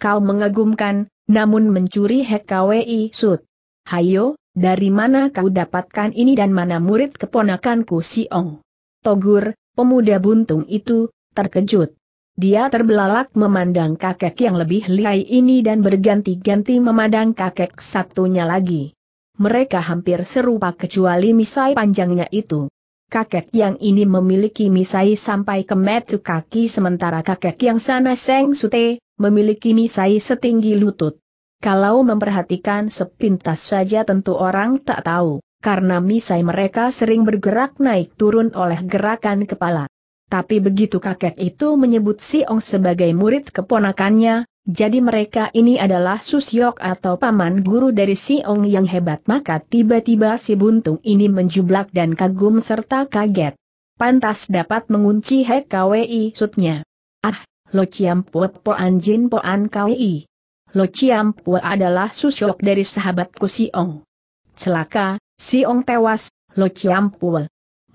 Kau mengagumkan, namun mencuri HKWI Sud. Hayo, dari mana kau dapatkan ini dan mana murid keponakanku si Ong? Togur, pemuda buntung itu, terkejut. Dia terbelalak memandang kakek yang lebih lihai ini dan berganti-ganti memandang kakek satunya lagi. Mereka hampir serupa kecuali misai panjangnya itu kakek yang ini memiliki misai sampai ke metu kaki sementara kakek yang sana Seng Sute, memiliki misai setinggi lutut. Kalau memperhatikan sepintas saja tentu orang tak tahu, karena misai mereka sering bergerak naik turun oleh gerakan kepala. Tapi begitu kakek itu menyebut Si Ong sebagai murid keponakannya, jadi mereka ini adalah Susyok atau paman guru dari si Ong yang hebat maka tiba-tiba si buntung ini menjublak dan kagum serta kaget. Pantas dapat mengunci HKWI sutnya. Ah, Lo Chiam po Poan Jin Poan KWI. Lo Chiam adalah Susyok dari sahabatku si Ong. Celaka, si Ong tewas, Lo Chiam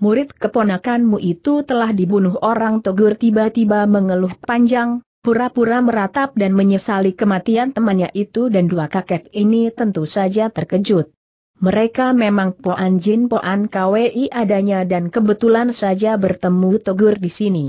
Murid keponakanmu itu telah dibunuh orang Togur tiba-tiba mengeluh panjang, pura-pura meratap dan menyesali kematian temannya itu dan dua kakek ini tentu saja terkejut. Mereka memang Poan Jin Poan KWI adanya dan kebetulan saja bertemu Togur di sini.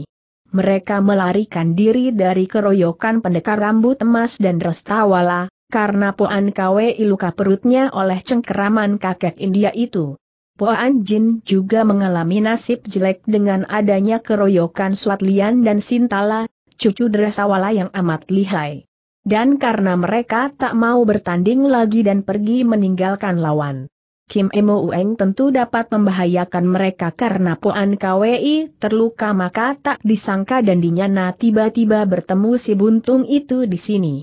Mereka melarikan diri dari keroyokan pendekar rambut emas dan Restawala, karena Poan KWI luka perutnya oleh cengkeraman kakek India itu. Poan Jin juga mengalami nasib jelek dengan adanya keroyokan Swatlian dan Sintala, cucu Dresawala yang amat lihai. Dan karena mereka tak mau bertanding lagi dan pergi meninggalkan lawan. Kim Emo Ueng tentu dapat membahayakan mereka karena Poan KWI terluka maka tak disangka dan dinyana tiba-tiba bertemu si buntung itu di sini.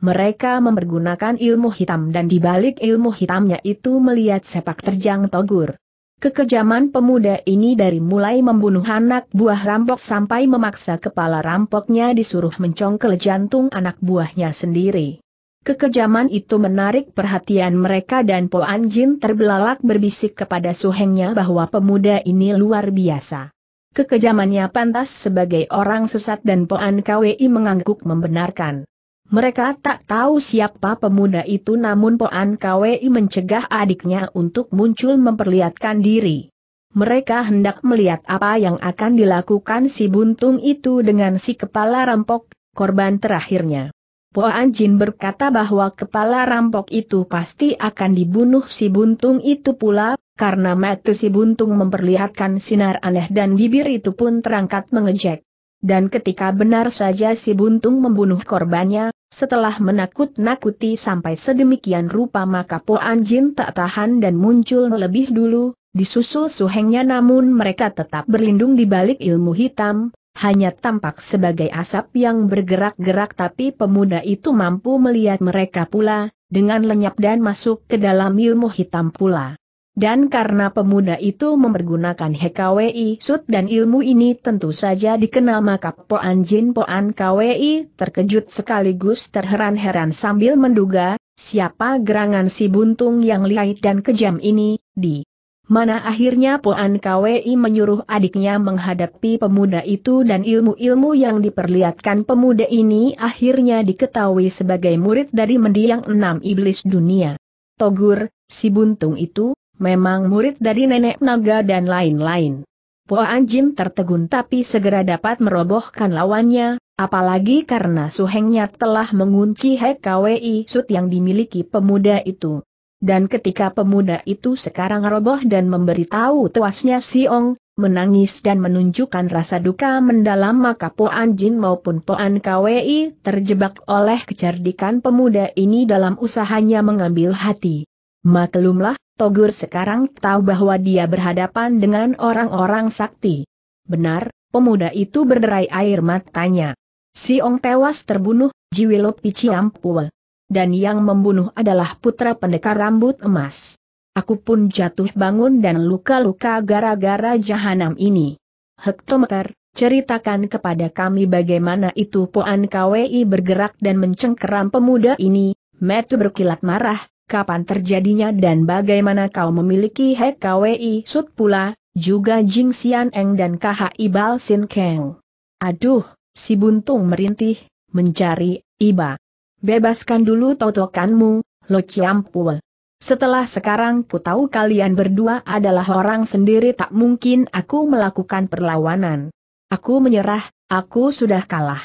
Mereka mempergunakan ilmu hitam dan dibalik ilmu hitamnya itu melihat sepak terjang Togur. Kekejaman pemuda ini dari mulai membunuh anak buah rampok sampai memaksa kepala rampoknya disuruh mencongkel jantung anak buahnya sendiri. Kekejaman itu menarik perhatian mereka dan Po Anjin terbelalak berbisik kepada suhengnya bahwa pemuda ini luar biasa. Kekejamannya pantas sebagai orang sesat dan Po An Kwei mengangguk membenarkan. Mereka tak tahu siapa pemuda itu namun Poan KWI mencegah adiknya untuk muncul memperlihatkan diri. Mereka hendak melihat apa yang akan dilakukan si buntung itu dengan si kepala rampok, korban terakhirnya. Poan Jin berkata bahwa kepala rampok itu pasti akan dibunuh si buntung itu pula, karena mata si buntung memperlihatkan sinar aneh dan bibir itu pun terangkat mengejek. Dan ketika benar saja si buntung membunuh korbannya, setelah menakut-nakuti sampai sedemikian rupa maka Po Anjin tak tahan dan muncul lebih dulu, disusul suhengnya namun mereka tetap berlindung di balik ilmu hitam, hanya tampak sebagai asap yang bergerak-gerak tapi pemuda itu mampu melihat mereka pula, dengan lenyap dan masuk ke dalam ilmu hitam pula. Dan karena pemuda itu mempergunakan HKWI Sud dan ilmu ini tentu saja dikenal maka Poan Jin Poan KWI terkejut sekaligus terheran-heran sambil menduga, siapa gerangan si buntung yang lihai dan kejam ini, di mana akhirnya Poan KWI menyuruh adiknya menghadapi pemuda itu dan ilmu-ilmu yang diperlihatkan pemuda ini akhirnya diketahui sebagai murid dari mendiang enam iblis dunia. Togur, si buntung itu, Memang murid dari nenek naga dan lain-lain. Po Anjin tertegun tapi segera dapat merobohkan lawannya, apalagi karena suhengnya telah mengunci HKWI sud yang dimiliki pemuda itu. Dan ketika pemuda itu sekarang roboh dan memberitahu tuasnya Siong, menangis dan menunjukkan rasa duka mendalam maka Po Anjin maupun Po An KWI terjebak oleh kecerdikan pemuda ini dalam usahanya mengambil hati. Maklumlah, Togur sekarang tahu bahwa dia berhadapan dengan orang-orang sakti. Benar, pemuda itu berderai air matanya. Si ong tewas terbunuh, Jiwilo Piciampua. Dan yang membunuh adalah putra pendekar rambut emas. Aku pun jatuh bangun dan luka-luka gara-gara jahanam ini. Hektometer, ceritakan kepada kami bagaimana itu Poan KWI bergerak dan mencengkeram pemuda ini, Metu berkilat marah, kapan terjadinya dan bagaimana kau memiliki HKWI Sud pula, juga Jing Xian Eng dan KHI Bal Sin Keng. Aduh, si buntung merintih, mencari, iba. Bebaskan dulu totokanmu, lo ciampul. Setelah sekarang ku tahu kalian berdua adalah orang sendiri tak mungkin aku melakukan perlawanan. Aku menyerah, aku sudah kalah.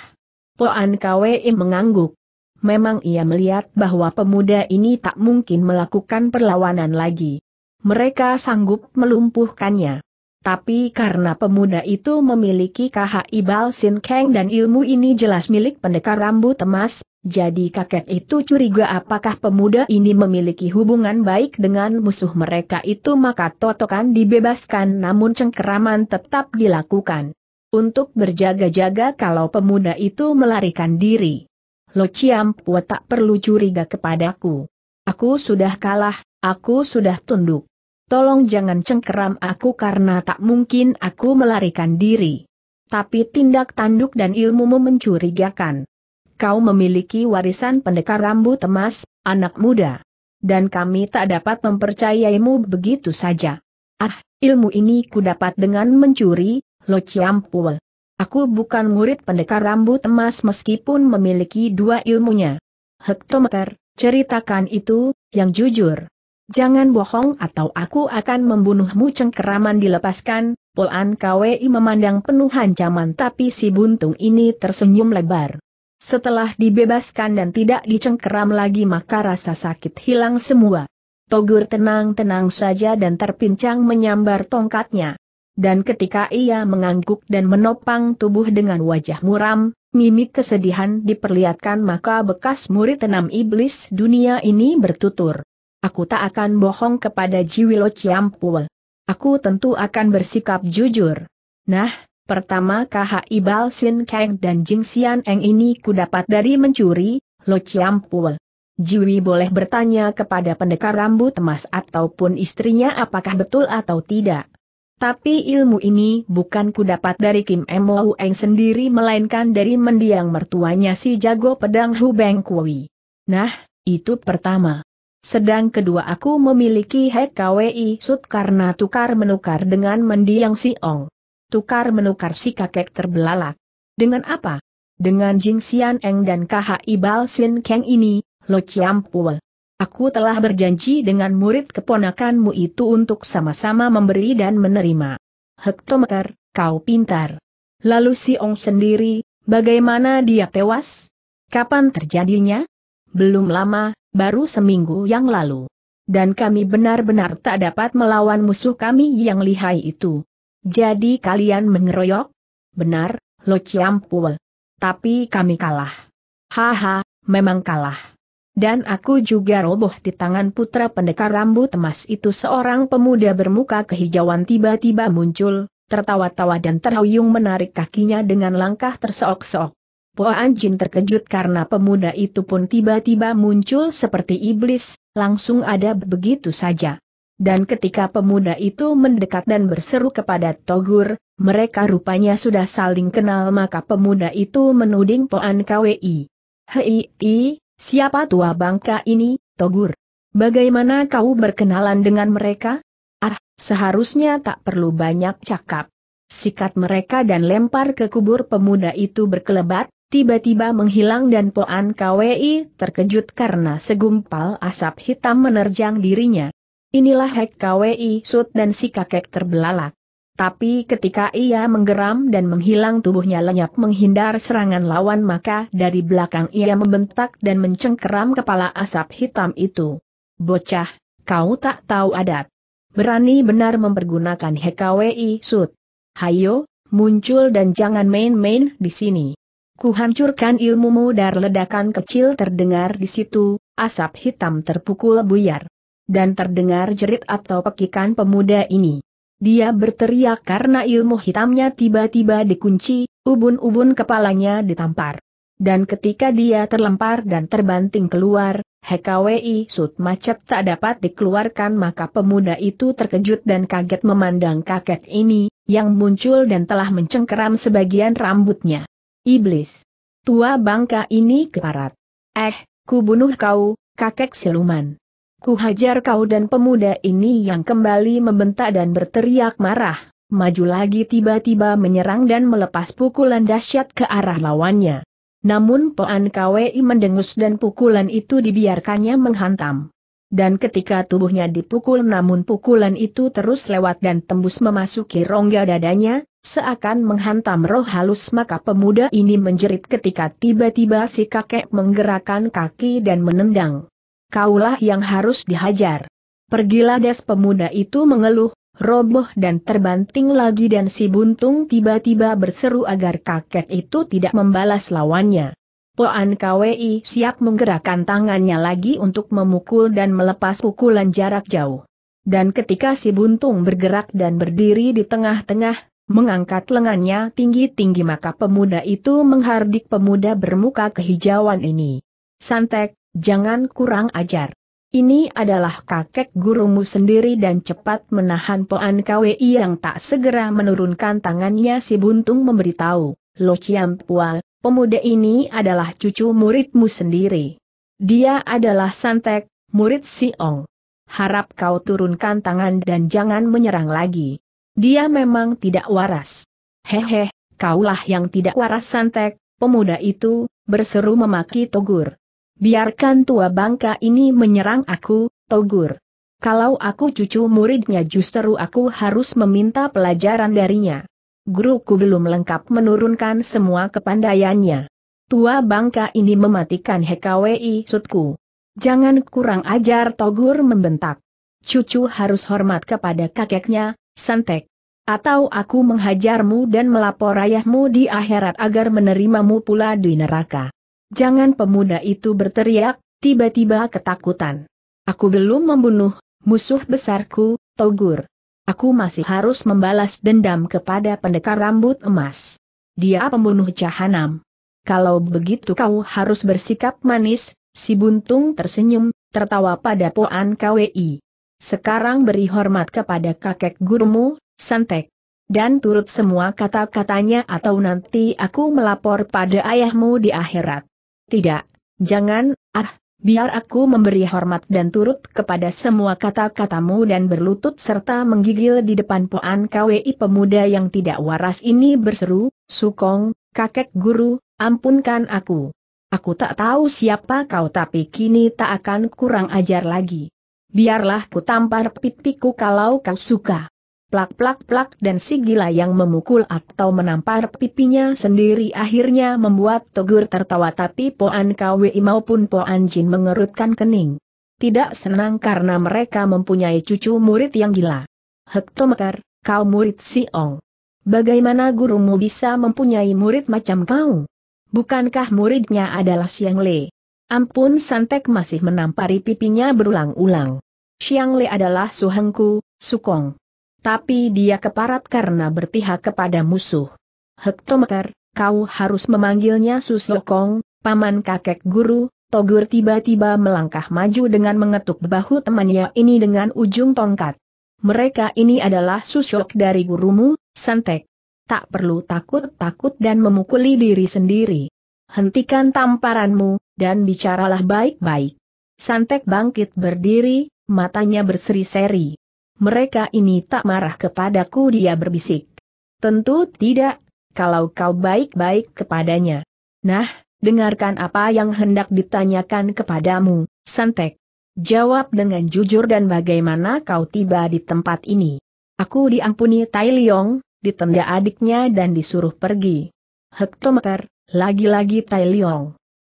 Poan Kwei mengangguk memang ia melihat bahwa pemuda ini tak mungkin melakukan perlawanan lagi. Mereka sanggup melumpuhkannya. Tapi karena pemuda itu memiliki ibal sin Kang dan ilmu ini jelas milik pendekar rambu emas, jadi kakek itu curiga apakah pemuda ini memiliki hubungan baik dengan musuh mereka itu maka totokan dibebaskan namun cengkeraman tetap dilakukan. Untuk berjaga-jaga kalau pemuda itu melarikan diri. Lo Pua tak perlu curiga kepadaku. Aku sudah kalah, aku sudah tunduk. Tolong jangan cengkeram aku karena tak mungkin aku melarikan diri. Tapi tindak tanduk dan ilmumu mencurigakan. Kau memiliki warisan pendekar rambut emas, anak muda. Dan kami tak dapat mempercayaimu begitu saja. Ah, ilmu ini ku dapat dengan mencuri, Lo ciampul. Aku bukan murid pendekar rambut emas meskipun memiliki dua ilmunya. Hektometer, ceritakan itu, yang jujur. Jangan bohong atau aku akan membunuhmu cengkeraman dilepaskan, Polan KWI memandang penuh ancaman tapi si buntung ini tersenyum lebar. Setelah dibebaskan dan tidak dicengkeram lagi maka rasa sakit hilang semua. Togur tenang-tenang saja dan terpincang menyambar tongkatnya dan ketika ia mengangguk dan menopang tubuh dengan wajah muram, mimik kesedihan diperlihatkan maka bekas murid enam iblis dunia ini bertutur. Aku tak akan bohong kepada Jiwilo Ciampul. Aku tentu akan bersikap jujur. Nah, pertama KH ibal Sin Kang dan Jing Xian Eng ini ku dapat dari mencuri, Lo Ciampul. Jiwi boleh bertanya kepada pendekar rambut emas ataupun istrinya apakah betul atau tidak. Tapi ilmu ini bukan kudapat dari Kim Emo Eng sendiri melainkan dari mendiang mertuanya si jago pedang Hu Beng Kui. Nah, itu pertama. Sedang kedua aku memiliki HKWI Sud karena tukar-menukar dengan mendiang si Ong. Tukar-menukar si kakek terbelalak. Dengan apa? Dengan Jing Xian Eng dan KHI Bal Sin Keng ini, Lo Chiam Pua. Aku telah berjanji dengan murid keponakanmu itu untuk sama-sama memberi dan menerima. Hektometer, kau pintar. Lalu si Ong sendiri, bagaimana dia tewas? Kapan terjadinya? Belum lama, baru seminggu yang lalu. Dan kami benar-benar tak dapat melawan musuh kami yang lihai itu. Jadi kalian mengeroyok? Benar, Lo ciampul. Tapi kami kalah. Haha, memang kalah. Dan aku juga roboh di tangan putra pendekar rambut emas itu seorang pemuda bermuka kehijauan tiba-tiba muncul, tertawa-tawa dan terhuyung menarik kakinya dengan langkah terseok-seok. Po Anjin terkejut karena pemuda itu pun tiba-tiba muncul seperti iblis, langsung ada begitu saja. Dan ketika pemuda itu mendekat dan berseru kepada Togur, mereka rupanya sudah saling kenal maka pemuda itu menuding Poan KWI. Hei, Siapa tua bangka ini, Togur? Bagaimana kau berkenalan dengan mereka? Ah, seharusnya tak perlu banyak cakap. Sikat mereka dan lempar ke kubur pemuda itu berkelebat, tiba-tiba menghilang dan Poan KWI terkejut karena segumpal asap hitam menerjang dirinya. Inilah Hek KWI Sud dan si kakek terbelalak. Tapi ketika ia menggeram dan menghilang tubuhnya lenyap menghindar serangan lawan maka dari belakang ia membentak dan mencengkeram kepala asap hitam itu. Bocah, kau tak tahu adat. Berani benar mempergunakan HKWI Sud. Hayo, muncul dan jangan main-main di sini. Kuhancurkan ilmumu dar ledakan kecil terdengar di situ, asap hitam terpukul buyar. Dan terdengar jerit atau pekikan pemuda ini. Dia berteriak karena ilmu hitamnya tiba-tiba dikunci, ubun-ubun kepalanya ditampar. Dan ketika dia terlempar dan terbanting keluar, HKWI Sud Macet tak dapat dikeluarkan maka pemuda itu terkejut dan kaget memandang kakek ini, yang muncul dan telah mencengkeram sebagian rambutnya. Iblis. Tua bangka ini keparat. Eh, kubunuh kau, kakek siluman. Ku hajar kau dan pemuda ini yang kembali membentak dan berteriak marah, maju lagi tiba-tiba menyerang dan melepas pukulan dahsyat ke arah lawannya. Namun Poan Kwei mendengus dan pukulan itu dibiarkannya menghantam. Dan ketika tubuhnya dipukul namun pukulan itu terus lewat dan tembus memasuki rongga dadanya, seakan menghantam roh halus maka pemuda ini menjerit ketika tiba-tiba si kakek menggerakkan kaki dan menendang kaulah yang harus dihajar. Pergilah des pemuda itu mengeluh, roboh dan terbanting lagi dan si buntung tiba-tiba berseru agar kakek itu tidak membalas lawannya. Poan KWI siap menggerakkan tangannya lagi untuk memukul dan melepas pukulan jarak jauh. Dan ketika si buntung bergerak dan berdiri di tengah-tengah, mengangkat lengannya tinggi-tinggi maka pemuda itu menghardik pemuda bermuka kehijauan ini. Santek, Jangan kurang ajar. Ini adalah kakek gurumu sendiri dan cepat menahan Poan Kwei yang tak segera menurunkan tangannya si Buntung memberitahu, Lo Chiam Pua, pemuda ini adalah cucu muridmu sendiri. Dia adalah Santek, murid Si Ong. Harap kau turunkan tangan dan jangan menyerang lagi. Dia memang tidak waras. Hehe, kaulah yang tidak waras Santek, pemuda itu, berseru memaki Togur. Biarkan tua bangka ini menyerang aku, Togur. Kalau aku cucu muridnya justru aku harus meminta pelajaran darinya. Guruku belum lengkap menurunkan semua kepandaiannya. Tua bangka ini mematikan HKWI sutku. Jangan kurang ajar Togur membentak. Cucu harus hormat kepada kakeknya, Santek. Atau aku menghajarmu dan melapor ayahmu di akhirat agar menerimamu pula di neraka. Jangan pemuda itu berteriak, tiba-tiba ketakutan. Aku belum membunuh, musuh besarku, Togur. Aku masih harus membalas dendam kepada pendekar rambut emas. Dia pembunuh jahanam. Kalau begitu kau harus bersikap manis, si buntung tersenyum, tertawa pada Poan KWI. Sekarang beri hormat kepada kakek gurumu, Santek. Dan turut semua kata-katanya atau nanti aku melapor pada ayahmu di akhirat. Tidak, jangan, ah, biar aku memberi hormat dan turut kepada semua kata-katamu dan berlutut serta menggigil di depan poan KWI pemuda yang tidak waras ini berseru, Sukong, kakek guru, ampunkan aku. Aku tak tahu siapa kau tapi kini tak akan kurang ajar lagi. Biarlah ku tampar pipiku kalau kau suka plak-plak-plak dan si gila yang memukul atau menampar pipinya sendiri akhirnya membuat Togur tertawa tapi Poan Kwi maupun Poan Jin mengerutkan kening. Tidak senang karena mereka mempunyai cucu murid yang gila. Hektometer, kau murid si Ong. Bagaimana gurumu bisa mempunyai murid macam kau? Bukankah muridnya adalah Siang Le? Ampun Santek masih menampari pipinya berulang-ulang. Siang Le adalah suhengku, Sukong tapi dia keparat karena berpihak kepada musuh. Hektometer, kau harus memanggilnya Susokong, paman kakek guru, Togur tiba-tiba melangkah maju dengan mengetuk bahu temannya ini dengan ujung tongkat. Mereka ini adalah susok dari gurumu, Santek. Tak perlu takut-takut dan memukuli diri sendiri. Hentikan tamparanmu, dan bicaralah baik-baik. Santek bangkit berdiri, matanya berseri-seri mereka ini tak marah kepadaku dia berbisik. Tentu tidak, kalau kau baik-baik kepadanya. Nah, dengarkan apa yang hendak ditanyakan kepadamu, Santek. Jawab dengan jujur dan bagaimana kau tiba di tempat ini. Aku diampuni Tai Leong, ditenda adiknya dan disuruh pergi. Hektometer, lagi-lagi Tai Leong.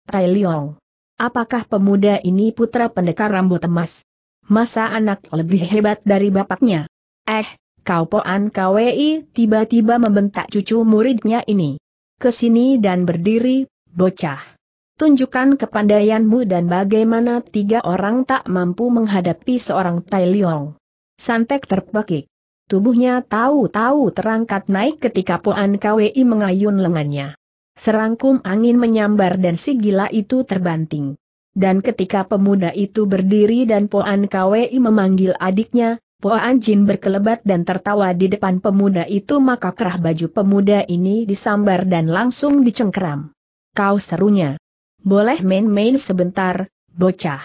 Tai Leong. Apakah pemuda ini putra pendekar rambut emas? Masa anak lebih hebat dari bapaknya? Eh, kau poan KWI tiba-tiba membentak cucu muridnya ini. Kesini dan berdiri, bocah. Tunjukkan kepandaianmu dan bagaimana tiga orang tak mampu menghadapi seorang Tai Liong. Santek terpekik. Tubuhnya tahu-tahu terangkat naik ketika Poan kwei mengayun lengannya. Serangkum angin menyambar dan si gila itu terbanting. Dan ketika pemuda itu berdiri dan Poan Kwei memanggil adiknya, Poan Jin berkelebat dan tertawa di depan pemuda itu maka kerah baju pemuda ini disambar dan langsung dicengkeram. Kau serunya. Boleh main-main sebentar, bocah.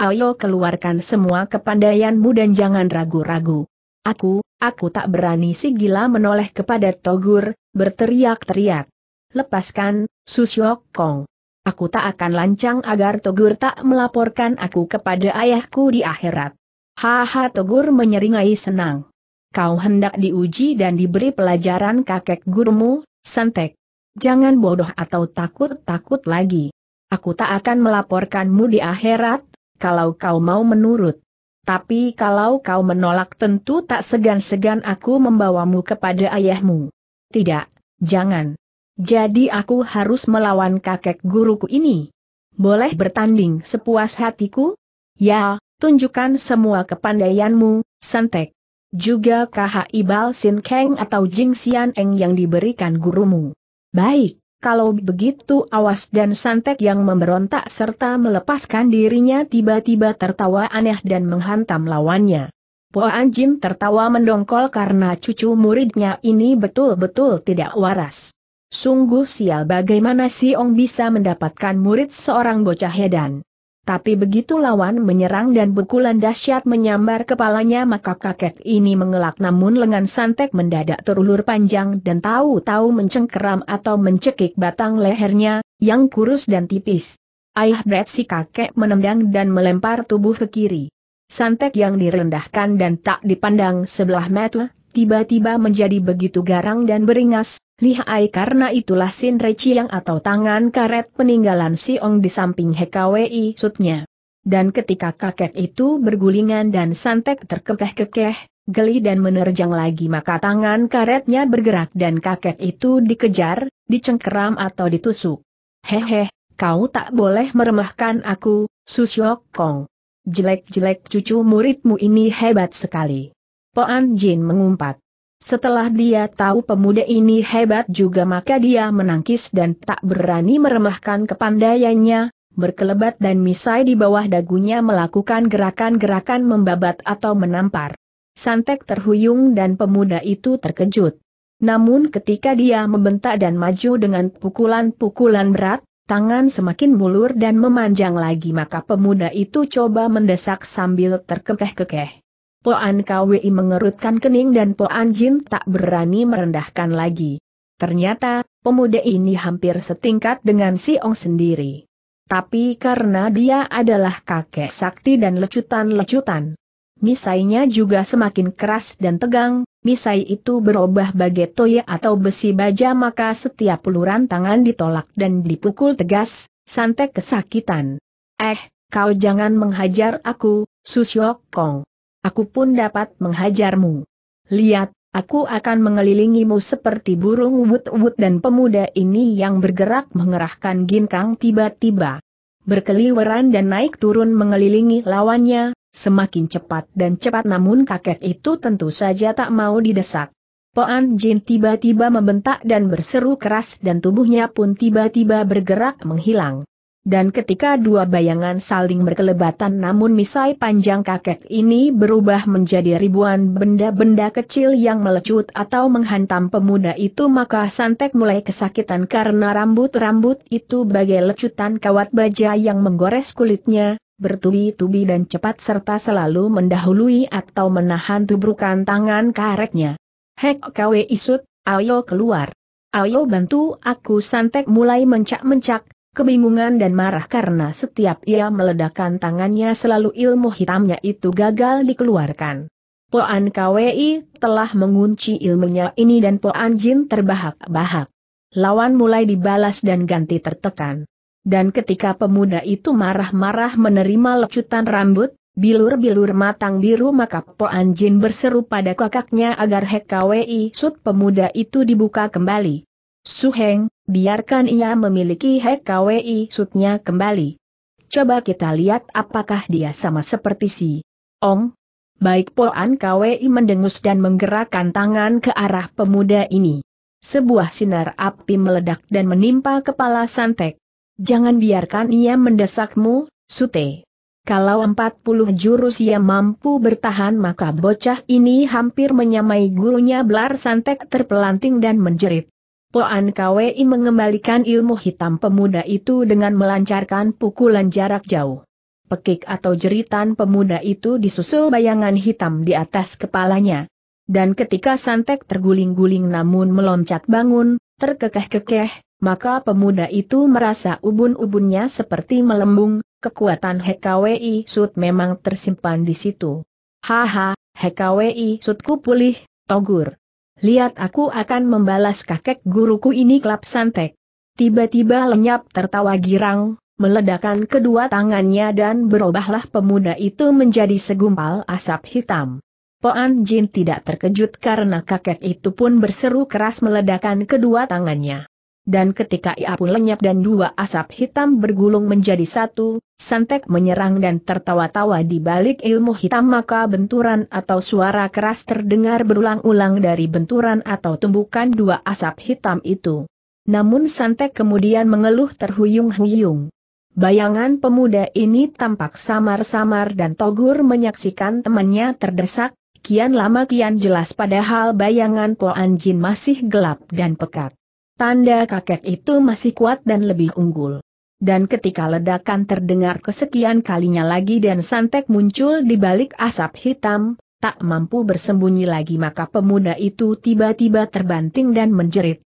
Ayo keluarkan semua kepandaianmu dan jangan ragu-ragu. Aku, aku tak berani si gila menoleh kepada Togur, berteriak-teriak. Lepaskan, Susyok Kong aku tak akan lancang agar Togur tak melaporkan aku kepada ayahku di akhirat. Haha Togur menyeringai senang. Kau hendak diuji dan diberi pelajaran kakek gurumu, Santek. Jangan bodoh atau takut-takut lagi. Aku tak akan melaporkanmu di akhirat, kalau kau mau menurut. Tapi kalau kau menolak tentu tak segan-segan aku membawamu kepada ayahmu. Tidak, jangan. Jadi aku harus melawan kakek guruku ini. Boleh bertanding sepuas hatiku? Ya, tunjukkan semua kepandaianmu, Santek. Juga kaha Ibal Sin Keng atau Jing Xian Eng yang diberikan gurumu. Baik, kalau begitu awas dan Santek yang memberontak serta melepaskan dirinya tiba-tiba tertawa aneh dan menghantam lawannya. Poan Jim tertawa mendongkol karena cucu muridnya ini betul-betul tidak waras. Sungguh sial bagaimana si Ong bisa mendapatkan murid seorang bocah hedan. Tapi begitu lawan menyerang dan pukulan dahsyat menyambar kepalanya maka kakek ini mengelak namun lengan santek mendadak terulur panjang dan tahu-tahu mencengkeram atau mencekik batang lehernya, yang kurus dan tipis. Ayah Brad si kakek menendang dan melempar tubuh ke kiri. Santek yang direndahkan dan tak dipandang sebelah mata, tiba-tiba menjadi begitu garang dan beringas, lihai karena itulah Sin Reciang atau tangan karet peninggalan si ong di samping HKWI sutnya. Dan ketika kakek itu bergulingan dan santek terkekeh-kekeh, geli dan menerjang lagi maka tangan karetnya bergerak dan kakek itu dikejar, dicengkeram atau ditusuk. Hehe, kau tak boleh meremahkan aku, Susyok Kong. Jelek-jelek cucu muridmu ini hebat sekali. Poan Jin mengumpat. Setelah dia tahu pemuda ini hebat juga maka dia menangkis dan tak berani meremahkan kepandaiannya, berkelebat dan misai di bawah dagunya melakukan gerakan-gerakan membabat atau menampar. Santek terhuyung dan pemuda itu terkejut. Namun ketika dia membentak dan maju dengan pukulan-pukulan berat, tangan semakin mulur dan memanjang lagi maka pemuda itu coba mendesak sambil terkekeh-kekeh. Poan Kwi mengerutkan kening dan Poan Jin tak berani merendahkan lagi. Ternyata, pemuda ini hampir setingkat dengan si Ong sendiri. Tapi karena dia adalah kakek sakti dan lecutan-lecutan. Misainya juga semakin keras dan tegang, misai itu berubah bagai toya atau besi baja maka setiap puluran tangan ditolak dan dipukul tegas, santai kesakitan. Eh, kau jangan menghajar aku, Susyok Kong aku pun dapat menghajarmu. Lihat, aku akan mengelilingimu seperti burung ubut-ubut dan pemuda ini yang bergerak mengerahkan ginkang tiba-tiba. Berkeliweran dan naik turun mengelilingi lawannya, semakin cepat dan cepat namun kakek itu tentu saja tak mau didesak. Poan Jin tiba-tiba membentak dan berseru keras dan tubuhnya pun tiba-tiba bergerak menghilang dan ketika dua bayangan saling berkelebatan namun misai panjang kakek ini berubah menjadi ribuan benda-benda kecil yang melecut atau menghantam pemuda itu maka Santek mulai kesakitan karena rambut-rambut itu bagai lecutan kawat baja yang menggores kulitnya, bertubi-tubi dan cepat serta selalu mendahului atau menahan tubrukan tangan kareknya. Hek kawe isut, ayo keluar. Ayo bantu aku Santek mulai mencak-mencak, kebingungan dan marah karena setiap ia meledakkan tangannya selalu ilmu hitamnya itu gagal dikeluarkan. Poan Kwei telah mengunci ilmunya ini dan Poan Jin terbahak-bahak. Lawan mulai dibalas dan ganti tertekan. Dan ketika pemuda itu marah-marah menerima lecutan rambut, bilur-bilur matang biru maka Poan Jin berseru pada kakaknya agar Hek Kwei sud pemuda itu dibuka kembali. Suheng, biarkan ia memiliki HKWI sutnya kembali. Coba kita lihat apakah dia sama seperti si Ong. Baik Poan KWI mendengus dan menggerakkan tangan ke arah pemuda ini. Sebuah sinar api meledak dan menimpa kepala Santek. Jangan biarkan ia mendesakmu, Sute. Kalau 40 jurus ia mampu bertahan maka bocah ini hampir menyamai gurunya Blar Santek terpelanting dan menjerit. Poan Kwei mengembalikan ilmu hitam pemuda itu dengan melancarkan pukulan jarak jauh. Pekik atau jeritan pemuda itu disusul bayangan hitam di atas kepalanya. Dan ketika Santek terguling-guling namun meloncat bangun, terkekeh-kekeh, maka pemuda itu merasa ubun-ubunnya seperti melembung, kekuatan HKWI Sud memang tersimpan di situ. Haha, HKWI Sudku pulih, Togur lihat aku akan membalas kakek guruku ini kelap santek. Tiba-tiba lenyap tertawa girang, meledakan kedua tangannya dan berubahlah pemuda itu menjadi segumpal asap hitam. Poan Jin tidak terkejut karena kakek itu pun berseru keras meledakan kedua tangannya dan ketika ia pun lenyap dan dua asap hitam bergulung menjadi satu, Santek menyerang dan tertawa-tawa di balik ilmu hitam maka benturan atau suara keras terdengar berulang-ulang dari benturan atau tumbukan dua asap hitam itu. Namun Santek kemudian mengeluh terhuyung-huyung. Bayangan pemuda ini tampak samar-samar dan Togur menyaksikan temannya terdesak, kian lama kian jelas padahal bayangan Poan Jin masih gelap dan pekat. Tanda kakek itu masih kuat dan lebih unggul. Dan ketika ledakan terdengar kesekian kalinya lagi dan santek muncul di balik asap hitam, tak mampu bersembunyi lagi maka pemuda itu tiba-tiba terbanting dan menjerit.